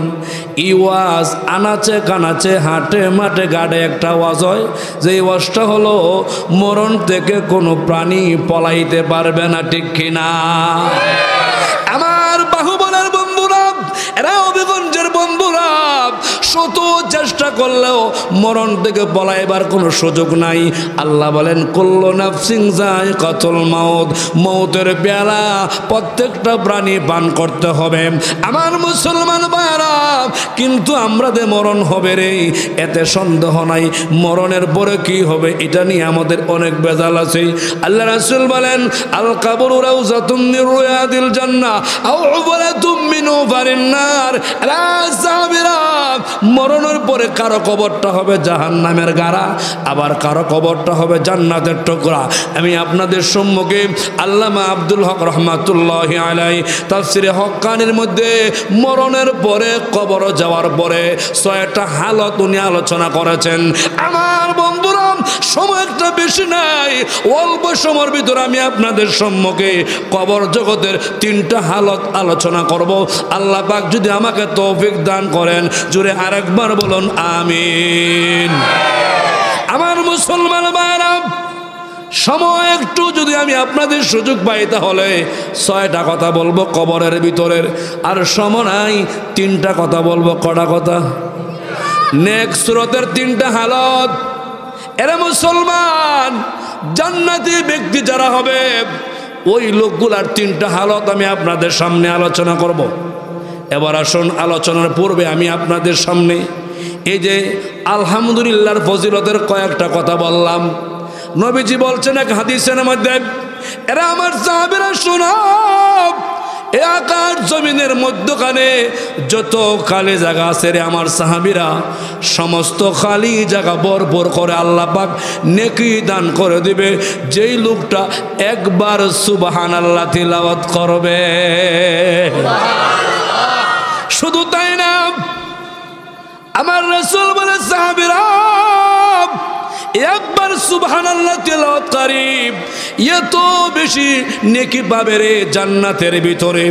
ই ওয়াজ আনাচে কানাচে হাটে মাঠে গাড়ে একটা ওয়াজ হয় যে ওয়াজটা হলো মরণ থেকে কোনো প্রাণী পলাইতে পারবে না ঠিক কিনা আমার বাহুবলের বন্ধুরা এরা অভিগঞ্জের বন্ধুরা শত চেষ্টা করলেও মরণ থেকে পলাইবার কোনো সুযোগ নাই আল্লাহ বলেন কল্লোনাফ সিং যায় কতল মাউত মৌতের বেলা প্রত্যেকটা প্রাণী পান করতে হবে আমার মুসলমান ভাইরা কিন্তু আমাদের মরণ হবে রে এতে সন্দেহ নাই মরণের পরে কি হবে এটা নিয়ে আমাদের অনেক বেজাল আছে আল্লাহ রাসুল বলেন আল কাবুর রাউজাতুন দিল জান্নাহ আও উবরাতুম পারেন না মরণের পরে কারো কবরটা হবে জাহান নামের গাড়া আবার কারো কবরটা হবে জান্নাতের টুকরা আমি আপনাদের সম্মুখে আল্লামা আব্দুল হক রহমাতুল্লাহ আলাই তাফসিরে হকানের মধ্যে মরণের পরে কবর যাওয়ার পরে ছয়টা হালত উনি আলোচনা করেছেন আমার বন্ধুরা সময়টা বেশি নাই অল্প সময়ের ভিতরে আমি আপনাদের সম্মুখে কবর জগতের তিনটা হালত আলোচনা করব আল্লাহ পাক যদি আমাকে তৌফিক দান করেন জুড়ে আরেকবার বলুন আমিন আমার মুসলমান ভাইরা সময় একটু যদি আমি আপনাদের সুযোগ পাই তাহলে ছয়টা কথা বলবো কবরের ভিতরের আর সময় নাই তিনটা কথা বলবো কড়া কথা নেক্সরতের সুরতের তিনটা হালত এরা মুসলমান জান্নাতি ব্যক্তি যারা হবে ওই লোকগুলার তিনটা হালত আমি আপনাদের সামনে আলোচনা করব। এবার আসুন আলোচনার পূর্বে আমি আপনাদের সামনে এই যে আলহামদুলিল্লাহর ফজিলতের কয়েকটা কথা বললাম নবীজি বলছেন এক হাদিসের মধ্যে এরা আমার সাহাবেরা শোনা এ আকাশ জমিনের মধ্যখানে যত খালি জায়গা আছে রে আমার সাহাবিরা সমস্ত খালি জায়গা বরবর করে আল্লাহ পাক নেকি দান করে দিবে যেই লোকটা একবার সুবাহান আল্লাহ তিলাওয়াত করবে শুধু তাই না আমার রসুল বলে সাহাবিরা সুবহান আল্লাহ তেলাওয়াত কারিব বেশি নেকি রে জান্নাতের ভিতরে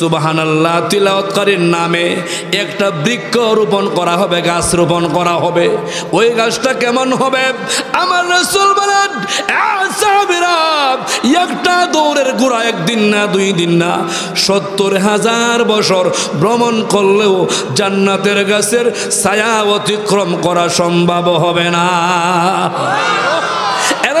সুবহান আল্লাহ তিলাওয়াতকারীর নামে একটা বৃক্ষ রোপণ করা হবে গাছ রোপণ করা হবে ওই গাছটা কেমন হবে আমার একটা দৌড়ের গোড়া একদিন না দুই দিন না সত্তর হাজার বছর ভ্রমণ করলেও জান্নাতের গাছের ছায়া অতিক্রম করা সম্ভব হবে না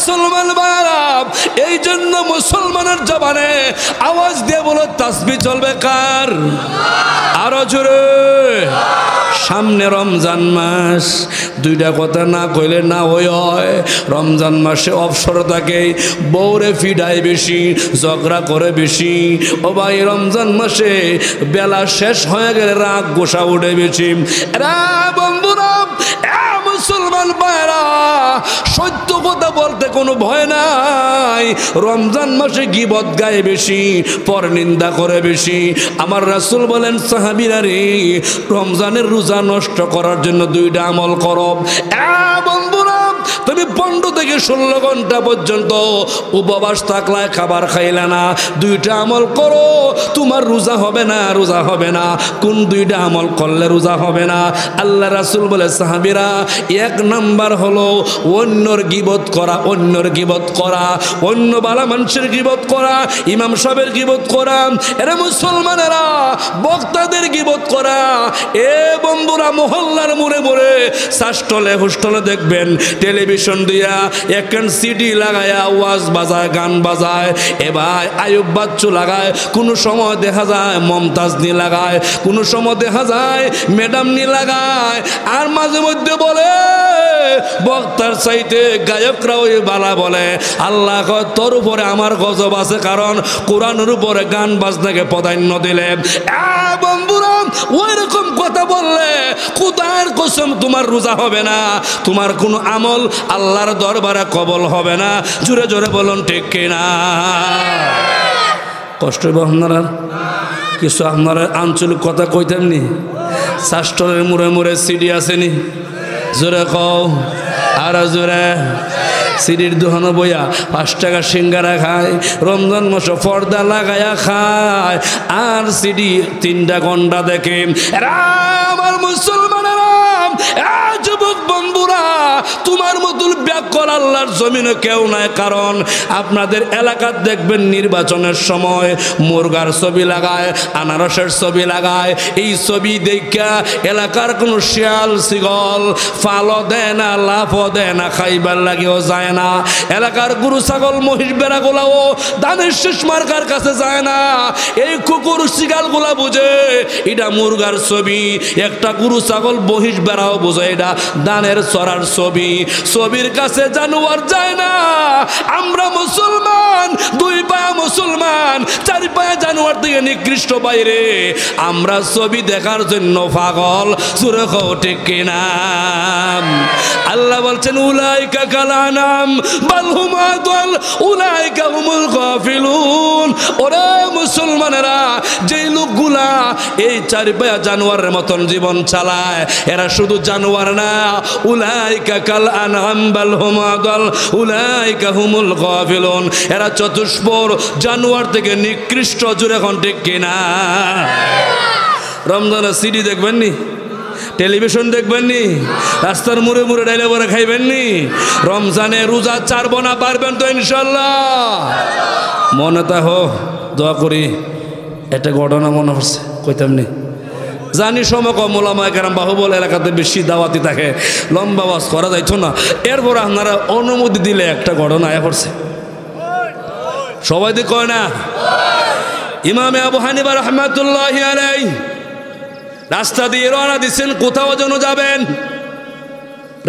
মুসলমান বারাম এই জন্য মুসলমানের জবানে আওয়াজ দিয়ে বলো তাসবি চলবে কার আরো জোরে সামনে রমজান মাস দুইটা কথা না কইলে না ওই হয় রমজান মাসে অবসর থাকে বৌরে ফিডায় বেশি ঝগড়া করে বেশি ও ভাই রমজান মাসে বেলা শেষ হয়ে গেলে রাগ গোসা উঠে বেশি বন্ধুরা মুসলমান বাইরা সত্য কথা বলতে কোনো ভয় নাই রমজান মাসে গিবত গায়ে বেশি পর নিন্দা করে বেশি আমার রাসুল বলেন সাহাবিরা রে রমজানের রোজা নষ্ট করার জন্য দুইটা আমল করব বন্ধু তুমি পণ্ড থেকে ষোলো ঘন্টা পর্যন্ত উপবাস থাকলে খাবার খাইলে না দুইটা আমল করো তোমার রোজা হবে না রোজা হবে না কোন দুইটা আমল করলে রোজা হবে না আল্লাহ রাসুল বলে সাহাবিরা এক নাম্বার হলো অন্যর গিবত করা অন্যর গিবত করা অন্য বালা মানুষের গিবত করা ইমাম সাহেবের গিবত করা এরা মুসলমানেরা বক্তাদের গিবত করা এ বন্ধুরা মহল্লার মোড়ে মোড়ে শাস্টলে হোস্টলে দেখবেন টেলিভিশন দিয়া একখান সিডি লাগায় ওয়াজ বাজায় গান বাজায় এবার আয়ুব বাচ্চু লাগায় কোনো সময় দেখা যায় মমতাজ নি লাগায় কোনো সময় দেখা যায় ম্যাডাম নি লাগায় আর মাঝে মধ্যে বলে বক্তার চাইতে গায়করা ওই বালা বলে আল্লাহ তোর উপরে আমার গজব আছে কারণ কোরআনের উপরে গান বাজনাকে প্রাধান্য দিলে বন্ধুরা ওই রকম কথা বললে কোথায় কসম তোমার রোজা হবে না তোমার কোনো আমল আমল আল্লাহর দরবারে কবল হবে না জোরে জোরে বলুন ঠিক কিনা কষ্ট হইব আপনারা কিছু আপনারা আঞ্চলিক কথা কইতেমনি শাস্টলের মুড়ে মুড়ে সিডি আসেনি জোরে কও আরো জোরে সিডির দুহানো বইয়া পাঁচ টাকা সিঙ্গারা খায় রমজান মাস পর্দা লাগাইয়া খায় আর সিডি তিনটা ঘন্টা দেখে মুসলমানের যুবক তোমার মতো উপর আল্লাহর জমিনে কেউ নাই কারণ আপনাদের এলাকার দেখবেন নির্বাচনের সময় মুরগার ছবি লাগায় আনারসের ছবি লাগায় এই ছবি দেখা এলাকার কোনো শিয়াল শিগল ফালও দেয় না লাফও দেয় না খাইবার লাগেও যায় না এলাকার গরু ছাগল মহিষ বেড়াগুলাও দানের শেষ মার্কার কাছে যায় না এই কুকুর শিগালগুলা বুঝে এটা মুরগার ছবি একটা গরু ছাগল বহিষ বেড়াও বুঝে এটা দানের চড়ার ছবি ছবির কাছে জানোয়ার যায় না আমরা মুসলমান দুই পায়া মুসলমান চারি পায়ে জানোয়ার থেকে নিকৃষ্ট বাইরে আমরা ছবি দেখার জন্য পাগল সুরে ঠিক কিনাম আল্লাহ বলছেন উলাইকা কালানাম বালহুমা দল উলাইকা হুমুল গাফিলুন ওরা মুসলমানেরা যে লোকগুলা এই চারি পায়া জানোয়ারের মতন জীবন চালায় এরা শুধু জানোয়ার না উলাইকা কাল আনহাম বালহুমা আদাল এরা চতুষ্পর থেকে নিকৃষ্ট জুড়ে এখন ঠিক কিনা রমজানের সিডি দেখবেন নি টেলিভিশন দেখবেন নি রাস্তার মুড়ে মুড়ে ডাইলে পরে খাইবেন নি রমজানে রোজা চারব না পারবেন তো ইনশাল্লাহ মনে তা হোক দোয়া করি এটা ঘটনা মনে পড়ছে কইতাম নি জানি সমকম ওলামায় কেরাম বাহুবল এলাকাতে বেশি দাওয়াতি থাকে লম্বা বাস করা যাইতো না এরপর আপনারা অনুমতি দিলে একটা ঘটনা আয়া করছে সবাই কয় না ইমামে আবু হানিবা রহমাতুল্লাহ আলাই রাস্তা দিয়ে রওনা দিচ্ছেন কোথাও যেন যাবেন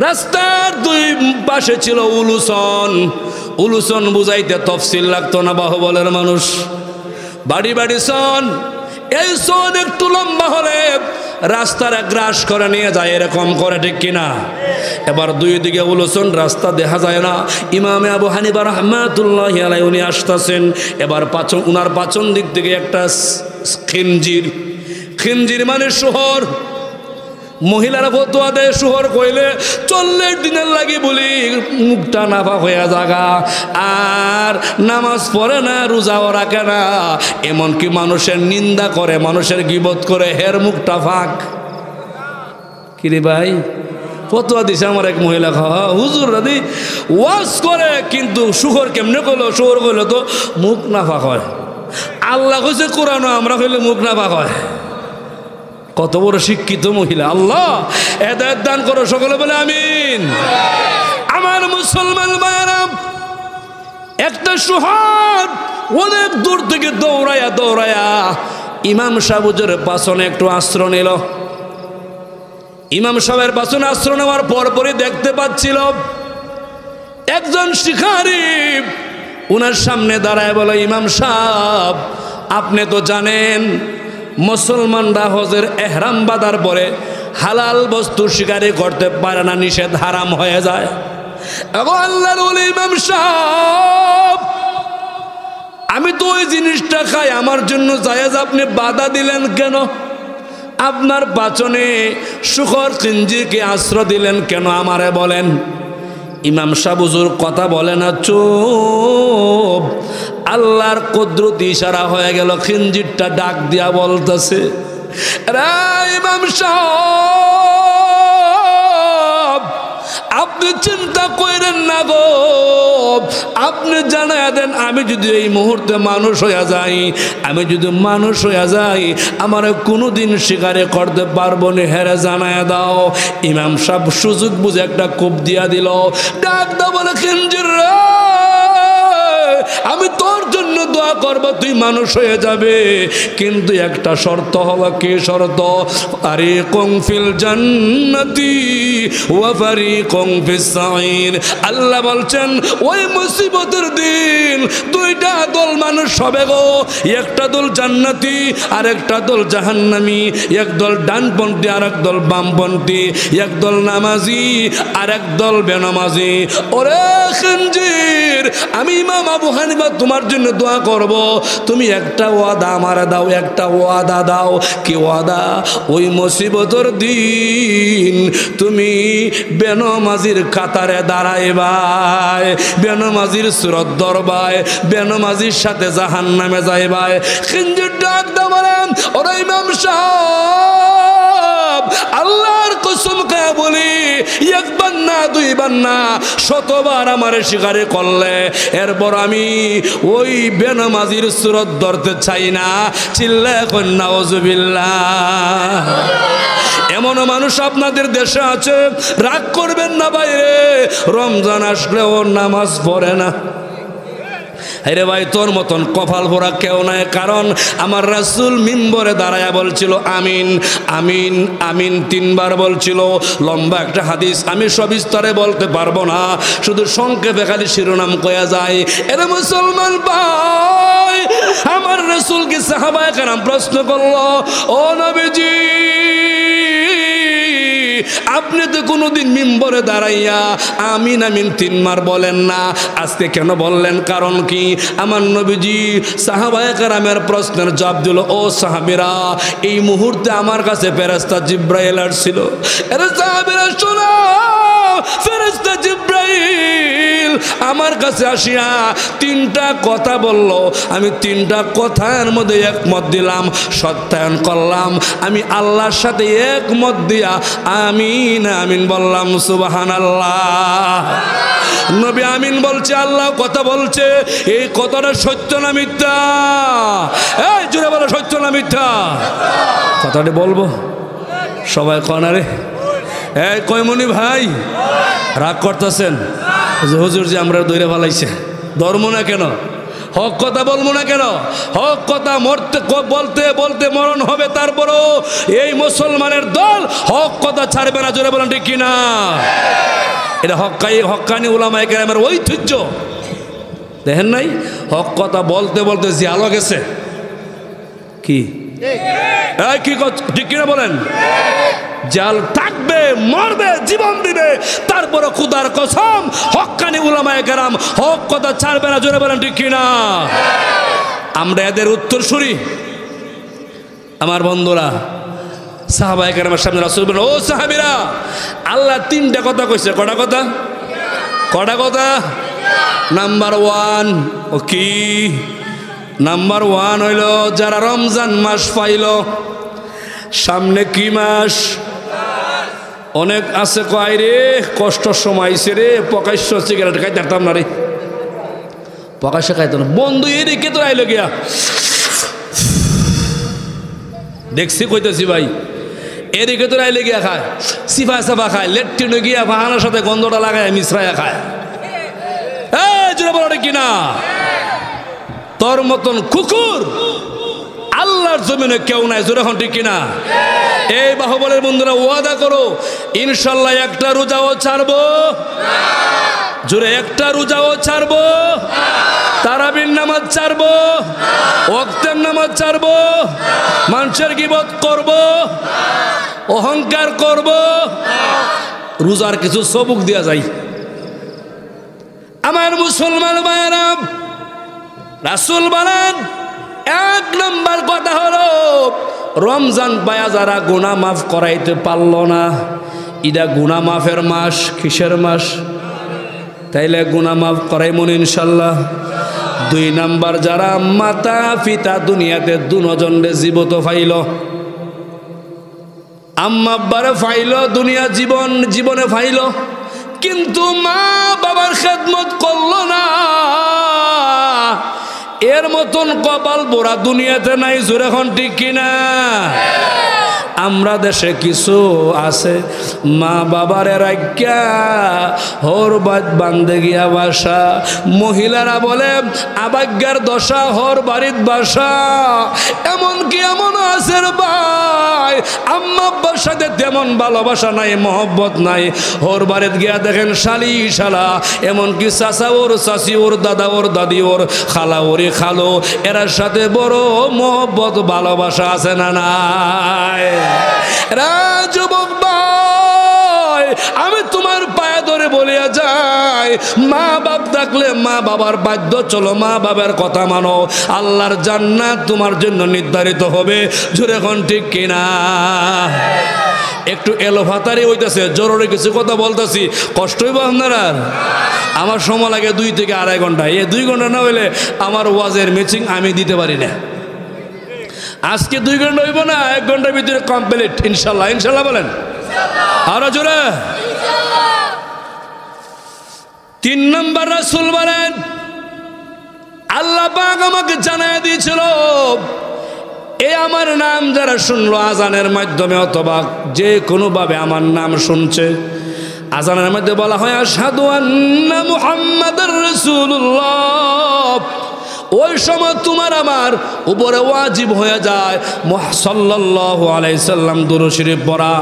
রাস্তার দুই পাশে ছিল উলুসন উলুসন বুঝাইতে তফসিল লাগতো না বাহুবলের মানুষ বাড়ি বাড়ি সন এই সোদ একটু লম্বা হলে রাস্তার গ্রাস করে নিয়ে যায় এরকম করে ঠিক কিনা এবার দুই দিকে উলোচন রাস্তা দেখা যায় না ইমামে আবু হানিবা রহমাতুল্লাহ আলাই উনি আসতেছেন এবার পাচন উনার পাচন দিক থেকে একটা খিনজির খিনজির মানে শহর মহিলারা ফতোয়া দেয় শুহর কইলে চল্লিশ দিনের লাগি বলি মুখটা নাফা হইয়া জাগা আর নামাজ পড়ে না রোজাও রাখে না এমনকি মানুষের নিন্দা করে মানুষের গিবত করে হের মুখটা ফাঁক কিরে ভাই ফতোয়া দিছে আমার এক মহিলা খাওয়া হুজুর রাদি ওয়াজ করে কিন্তু শুহর কেমনে করলো শুহর করলে তো মুখ নাফা হয় আল্লাহ কইছে কোরআন আমরা কইলে মুখ নাফা হয় কত বড় শিক্ষিত মহিলা আল্লাহ এদায়ত দান করো সকলে বলে আমিন আমার মুসলমান ভাইরা একটা সুহাদ অনেক দূর থেকে দৌড়ায়া দৌড়ায়া ইমাম সাহুজের বাসনে একটু আশ্রয় নিল ইমাম সাহেবের বাসনে আশ্রয় নেওয়ার পরপরই দেখতে পাচ্ছিল একজন শিকারি ওনার সামনে দাঁড়ায় বলে ইমাম সাহ আপনি তো জানেন মুসলমানরা হজের এহরাম বাঁধার পরে হালাল বস্তু শিকারি করতে পারে না নিষেধ হারাম হয়ে যায় আল্লাহর আমি তো ওই জিনিসটা খাই আমার জন্য জায়েজ আপনি বাধা দিলেন কেন আপনার পাচনে সুখর চিঞ্জিকে আশ্রয় দিলেন কেন আমারে বলেন ইমাম সাবুজুর কথা বলে না চো আল্লাহর কুদরতি ইশারা হয়ে গেল খিনজিরটা ডাক দিয়া বলতেছে ইমাম সাহ আপনি চিন্তা করেন না গো আপনি জানা দেন আমি যদি এই মুহূর্তে মানুষ হইয়া যাই আমি যদি মানুষ হইয়া যাই আমার কোনো দিন শিকারে করতে পারবো না হেরে জানায় দাও ইমাম সাহেব সুযোগ বুঝে একটা কূপ দিয়া দিল ডাক দাও বলে আমি তোর জন্য দোয়া করবো তুই মানুষ হয়ে যাবে কিন্তু একটা শর্ত হওয়া কে শর্ত আরে কংফিল জান্নাতি ওয়াফারি কংফিস সাইন আল্লাহ বলছেন ওই মুসিবতের দিন দুইটা দল মানুষ হবে গো একটা দল জান্নাতি আর একটা দল জাহান্নামি এক দল ডানপন্থী আর এক দল বামপন্থী এক দল নামাজি আর এক দল বেনামাজি ওরে খঞ্জির আমি ইমাম আবু হানিবা তোমার জন্য দোয়া করব তুমি একটা ওয়াদা আমার দাও একটা ওয়াদা দাও কি ওয়াদা ওই মুসিবতর দিন তুমি বেনমাজির কাতারে দাঁড়াইবাই বেনমাজির সুরত দরবায় বেনমাজির সাথে জাহান নামে যাইবাই খিঞ্জির ডাক দাম ওরা ইমাম আল্লাহর কসম কা বলি একবার না দুইবার না শতবার আমার শিকারে করলে এরপর আমি ওই বেনামাজির সুরত ধরতে চাই না চিল্লা কন্যা ওজুবিল্লা এমন মানুষ আপনাদের দেশে আছে রাগ করবেন না বাইরে রমজান আসলেও নামাজ পড়ে না হেরে ভাই তোর মতন কপাল ভরা কেউ নাই কারণ আমার রাসুল মিম্বরে দাঁড়ায়া বলছিল আমিন আমিন আমিন তিনবার বলছিল লম্বা একটা হাদিস আমি সবিস্তারে বলতে পারবো না শুধু সংক্ষেপে খালি শিরোনাম কয়া যায় এরা মুসলমান ভাই আমার রসুলকে সাহাবায় কেন প্রশ্ন করল ও নবীজি আপনি তো কোনোদিন মিম্বরে দাঁড়াইয়া আমিন আমিন তিনবার বলেন না আজকে কেন বললেন কারণ কি আমার নবীজি সাহাবায় কারামের প্রশ্নের জবাব দিল ও সাহাবিরা এই মুহূর্তে আমার কাছে ফেরাস্তা জিব্রাইল আসছিল এরা সাহাবিরা শোনা ফেরাস্তা জিব্রাইল আমার কাছে আসিয়া তিনটা কথা বলল আমি তিনটা কথার মধ্যে একমত দিলাম সত্যায়ন করলাম আমি আল্লাহর সাথে একমত দিয়া আমিন আমিন বললাম সুবাহান আল্লাহ নবী আমিন বলছে আল্লাহ কথা বলছে এই কথাটা সত্য না মিথ্যা এই জুড়ে বলো সত্য না মিথ্যা কথাটা বলবো সবাই কনারে এই কয়মনি ভাই রাগ করতেছেন যে হুজুর যে আমরা দৈরে ফালাইছে ধর্ম না কেন হক কথা বলবো না কেন হক কথা মরতে বলতে বলতে মরণ হবে তারপরও এই মুসলমানের দল হক কথা ছাড়বে না জোরে বলেন ঠিক কিনা এটা হকাই হকানি ওলামাই আমার ঐতিহ্য দেখেন নাই হক কথা বলতে বলতে যে আলো গেছে কি কি ঠিক কিনা বলেন জাল থাকবে মরবে জীবন দিবে তারপরে খুদার কসম হকানি উলামায় গেরাম হক কথা ছাড়বে না জোরে বলেন ঠিক কিনা আমরা এদের উত্তর সুরি আমার বন্ধুরা সাহাবাহিক সামনে রাসুল বলেন ও সাহাবিরা আল্লাহ তিনটা কথা কইছে কটা কথা কটা কথা নাম্বার ওয়ান ও কি নাম্বার ওয়ান হইল যারা রমজান মাস পাইল সামনে কি মাস অনেক আছে কয় রে কষ্ট সময়ছে রে প্রকাশ্য সিগারেট খাই থাকতাম না রে প্রকাশ্য খাইতাম না বন্ধু কে তো আইলো গিয়া দেখছি কইতেছি ভাই এদিকে তো আইলে গিয়া খায় সিফা সাফা খায় লেট্রিনে গিয়া বাহানার সাথে গন্ধটা লাগায় মিশ্রায়া খায় কিনা তোর মতন কুকুর বাংলার জমিনে কেউ নাই জোরে হন ঠিক কিনা এই বাহুবলের বন্ধুরা ওয়াদা করো ইনশাল্লাহ একটা রোজাও ছাড়বো জোরে একটা রোজাও ছাড়বো তারাবির নামাজ ছাড়বো অক্তের নামাজ ছাড়বো মানুষের গিবত করব অহংকার করব রোজার কিছু সবুক দেওয়া যায় আমার মুসলমান ভাইরা রাসুল বানান এক নম্বর কথা হলো রমজান পায়া যারা গুণা মাফ করাইতে পারল না ইদা গুণা মাফের মাস কিসের মাস তাইলে গুণা মাফ করাই মনে ইনশাল্লাহ দুই নাম্বার যারা মাতা পিতা দুনিয়াতে দু দুজনে জীবত ফাইল আম্মা ফাইল দুনিয়া জীবন জীবনে ফাইল কিন্তু মা বাবার খেদমত করল না এর মতন কপাল বোরা দুনিয়াতে নাই জোরে এখন ঠিক কিনা আমরা দেশে কিছু আছে মা বাবারে রাজ্ঞা হর বাদ বান্ধে গিয়া বাসা মহিলারা বলে আবাজ্ঞার দশা হর বাড়ির বাসা এমন কি এমন আছে ভাই আম্মা সাথে তেমন ভালোবাসা নাই মহব্বত নাই হর বাড়িত গিয়া দেখেন শালি শালা এমনকি চাচা ওর চাচি ওর দাদা ওর দাদি ওর খালা ওরে খালো এরা সাথে বড় মহব্বত ভালোবাসা আছে না নাই আমি তোমার পায়ে ধরে বলিয়া যাই মা বাপ থাকলে মা বাবার বাধ্য চলো মা বাবার কথা মানো আল্লাহর জান্নাত তোমার জন্য নির্ধারিত হবে ঝুরে এখন ঠিক কিনা একটু এলোফাতারি হইতেছে জরুরি কিছু কথা বলতেছি কষ্ট হইব আপনারা আমার সময় লাগে দুই থেকে আড়াই ঘন্টা এ দুই ঘন্টা না হইলে আমার ওয়াজের ম্যাচিং আমি দিতে পারি না আজকে দুই ঘন্টা হইব না এক ঘন্টার ভিতরে কমপ্লিট ইনশাল্লাহ ইনশাল্লাহ বলেন আরো জোরে তিন নম্বর রাসুল বলেন আল্লাহ আমাকে জানাই দিয়েছিল এ আমার নাম যারা শুনলো আজানের মাধ্যমে অথবা যে কোনোভাবে আমার নাম শুনছে আজানের মধ্যে বলা হয় আসাদু আন্না মুহাম্মাদ রসুল্লাহ ওই সময় তোমার আমার উপরে ওয়াজিব হয়ে যায় সাল্লাহ আলাইসাল্লাম দুরু শরীফ পড়া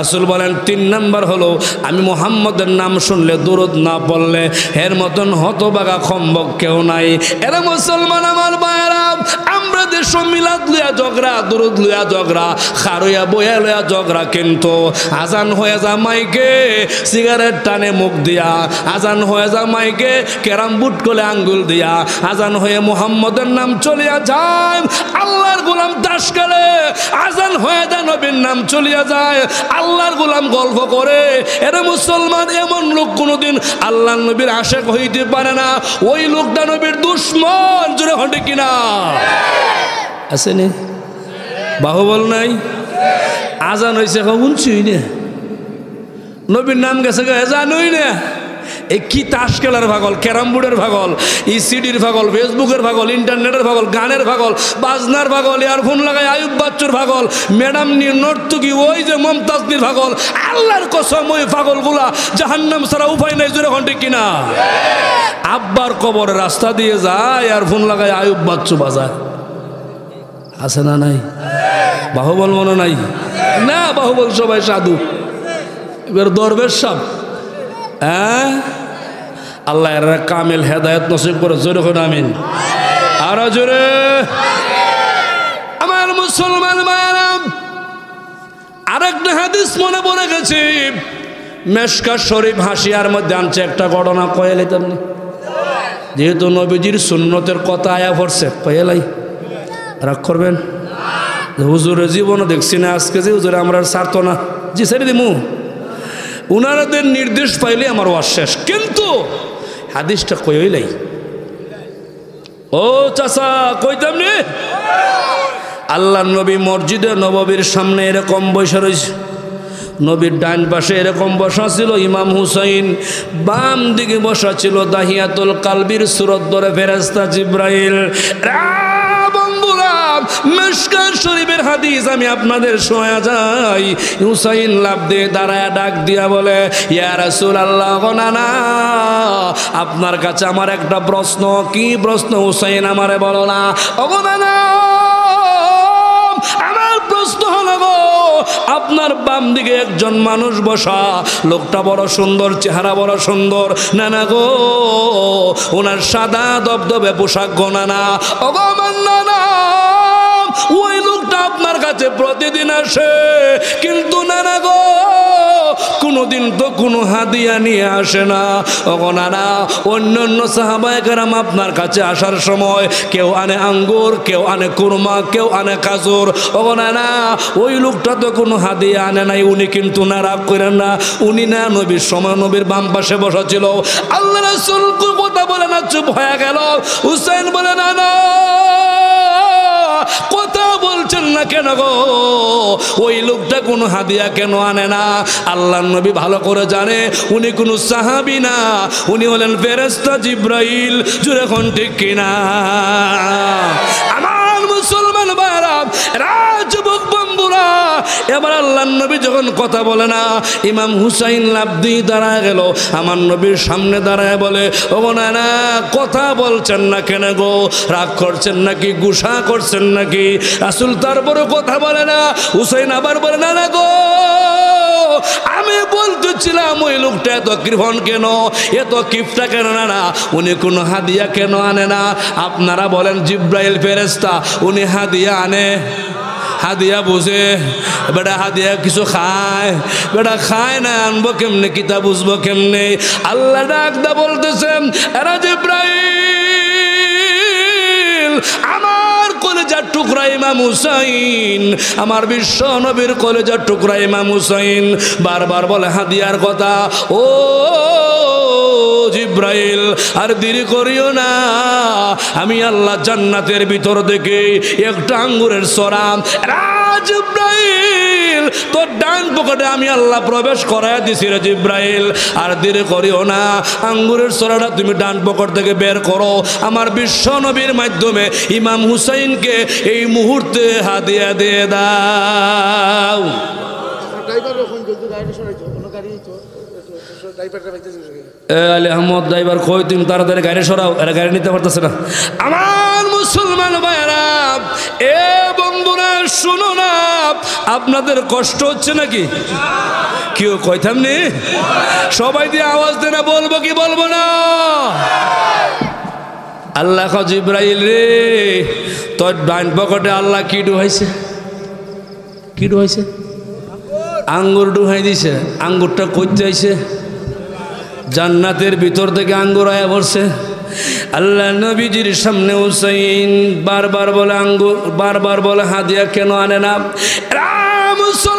আসল বলেন তিন নম্বর হলো আমি মোহাম্মদের নাম শুনলে দুরুদ না পড়লে এর মতন হতবাগা খম্বক কেউ নাই এরা মুসলমান আমার বায়রা আমরা দেশ মিলাদ লুয়া ঝগড়া দুরুদ লুয়া ঝগড়া খারুয়া বইয়া লুয়া ঝগড়া কিন্তু আজান হয়ে যা মাইকে সিগারেট টানে মুখ দিয়া আজান হয়ে যা মাইকে ক্যারাম বুট কোলে আঙ্গুল দিয়া আজান হয়ে মোহাম্মদের নাম চলিয়া যায় আল্লাহর গোলাম দাস গেলে আজান হয়ে নবীর নাম চলিয়া যায় আল্লাহর গোলাম গল্প করে এরা মুসলমান এমন লোক কোনোদিন আল্লাহ নবীর আশেক হইতে পারে না ওই লোকটা নবীর দুশ্মন জুড়ে হটে কিনা আছে নে বাহুবল নাই আজান হয়েছে এখন শুই নবীর নাম গেছে জানুই না এই কি তাস খেলার ভাগল ক্যারাম বোর্ডের ভাগল ইসিডির e ভাগল ফেসবুকের ভাগল ইন্টারনেটের ভাগল গানের ভাগল বাজনার ভাগল ইয়ারফোন লাগায় আয়ুব বাচ্চুর ভাগল ম্যাডাম নির নর্তুকি ওই যে মমতাজনির ভাগল আল্লাহর কসম ওই ভাগলগুলা জাহান্নাম ছাড়া উপায় নাই জোরে ঘন্টে কিনা আব্বার কবর রাস্তা দিয়ে যায় ইয়ারফোন লাগায় আয়ুব বাচ্চু বাজায় আছে না নাই বাহুবল মনে নাই না বাহুবল সবাই সাধু এবার দরবেশ সাপ হ্যাঁ আল্লাহ এর কামিল হেদায়ত নসিব করে জোরে করে আমিন আর জোরে আমার মুসলমান মায়ারাম আরেকটা হাদিস মনে পড়ে গেছে মেশকা শরীফ হাসিয়ার মধ্যে আনছে একটা ঘটনা কয়েলে তেমনি যেহেতু নবীজির সুন্নতের কথা আয়া পড়ছে কয়েলাই রাগ করবেন হুজুরের জীবনও দেখছি না আজকে যে হুজুরে আমরা ছাড়তো না জি ছেড়ে দিমু উনারাদের নির্দেশ পাইলে আমার ওয়াজ শেষ কিন্তু হাদিসটা কই হইলাই ও চাচা কইতাম রে আল্লাহ নবী মসজিদে নববীর সামনে এরকম বসে রয়েছে নবীর ডান পাশে এরকম বসা ছিল ইমাম হুসাইন বাম দিকে বসা ছিল দাহিয়াতুল কালবির সুরত ধরে ফেরাস্তা জিব্রাইল মেশকার শরীফের হাদিস আমি আপনাদের শোয়া যাই হুসাইন লাভ দিয়ে দাঁড়ায় ডাক দিয়া বলে ইয়া রাসূল আল্লাহ আপনার কাছে আমার একটা প্রশ্ন কি প্রশ্ন হুসাইন আমারে বলো না অগনানা আমার প্রশ্ন হলো গো আপনার বাম দিকে একজন মানুষ বসা লোকটা বড় সুন্দর চেহারা বড় সুন্দর না না গো ওনার সাদা দবদবে পোশাক গোনা না অগমান না ওই লোকটা আপনার কাছে প্রতিদিন আসে কিন্তু না না গো কোনোদিন তো কোনো হাদিয়া নিয়ে আসে না ওগো নানা অন্য অন্য সাহাবায়কেরাম আপনার কাছে আসার সময় কেউ আনে আঙ্গুর কেউ আনে কুরমা কেউ আনে কাজুর ওগো নানা ওই লোকটা তো কোনো হাদিয়া আনে নাই উনি কিন্তু না রাগ করেন না উনি না নবীর সময় নবীর বাম পাশে বসা ছিল আল্লাহ কথা বলে না চুপ হয়ে গেল হুসাইন বলে না না কথা বলছেন না কেন গো ওই লোকটা কোনো হাদিয়া কেন আনে না আল্লাহ নবী ভালো করে জানে উনি কোনো সাহাবি না উনি হলেন ফেরেস্তা জিব্রাইল জুড়ে এখন ঠিক কিনা আমার মুসলমান বাইরাম এবার আল্লাহ নবী যখন কথা বলে না ইমাম হুসাইন লাবদি দাঁড়ায় গেল আমার নবীর সামনে দাঁড়ায় বলে ও না না কথা বলছেন না কেন গো রাগ করছেন নাকি গুসা করছেন নাকি আসুল তারপরে কথা বলে না হুসাইন আবার বলে না না গো আমি বলতেছিলাম ওই লোকটা এত কৃপণ কেন এত কিপটা কেন না না উনি কোনো হাদিয়া কেন আনে না আপনারা বলেন জিব্রাইল ফেরেস্তা উনি হাদিয়া আনে হাদিয়া বোঝে বেটা হাদিয়া কিছু খায় বেটা খায় না আনবো কেমনে কিতা বুঝবো কেমনে আল্লাহ ডাকদা বলতেছেন এরা যে প্রায় আমার কলেজার টুকরা ইমাম হুসাইন আমার বিশ্ব নবীর কলেজার টুকরা ইমাম হুসাইন বারবার বলে হাদিয়ার কথা ও জিব্রাইল আর দেরি করিও না আমি আল্লাহ জান্নাতের ভিতর থেকে একটা আঙ্গুরের সরাম জিব্রাইল তোর ডান পকেটে আমি আল্লাহ প্রবেশ দিছি রে জিব্রাইল আর দেরি করিও না আঙ্গুরের সরাটা তুমি ডান পকেট থেকে বের করো আমার বিশ্ব নবীর মাধ্যমে ইমাম হুসাইনকে এই মুহূর্তে হাতিয়া দিয়ে দাও ড্রাইভার কখন গাড়ি আচ্ছা, আচ্ছা, আচ্ছা, গাড়ি আলে আহমদ ড্রাইভার কই তুমি তাড়াতাড়ি গাড়ি সরাও এরা গাড়ি নিতে পারতেছে না আমার মুসলমান ভাইরা এ বন্ধুরা শুনো না আপনাদের কষ্ট হচ্ছে নাকি কেউ কইতাম নি সবাই দিয়ে আওয়াজ দেনা বলবো কি বলবো না আল্লাহ ইব্রাহিল রে তোর ডান পকেটে আল্লাহ কি ডুহাইছে কি ডুহাইছে আঙ্গুর ডুহাই দিছে আঙ্গুরটা কইতে আইছে জান্নাতের ভিতর থেকে আঙ্গুর আয়া পড়ছে আল্লাহ নবীজির সামনে হুসাইন বারবার বলে আঙ্গুর বারবার বলে হাদিয়া কেন আনে না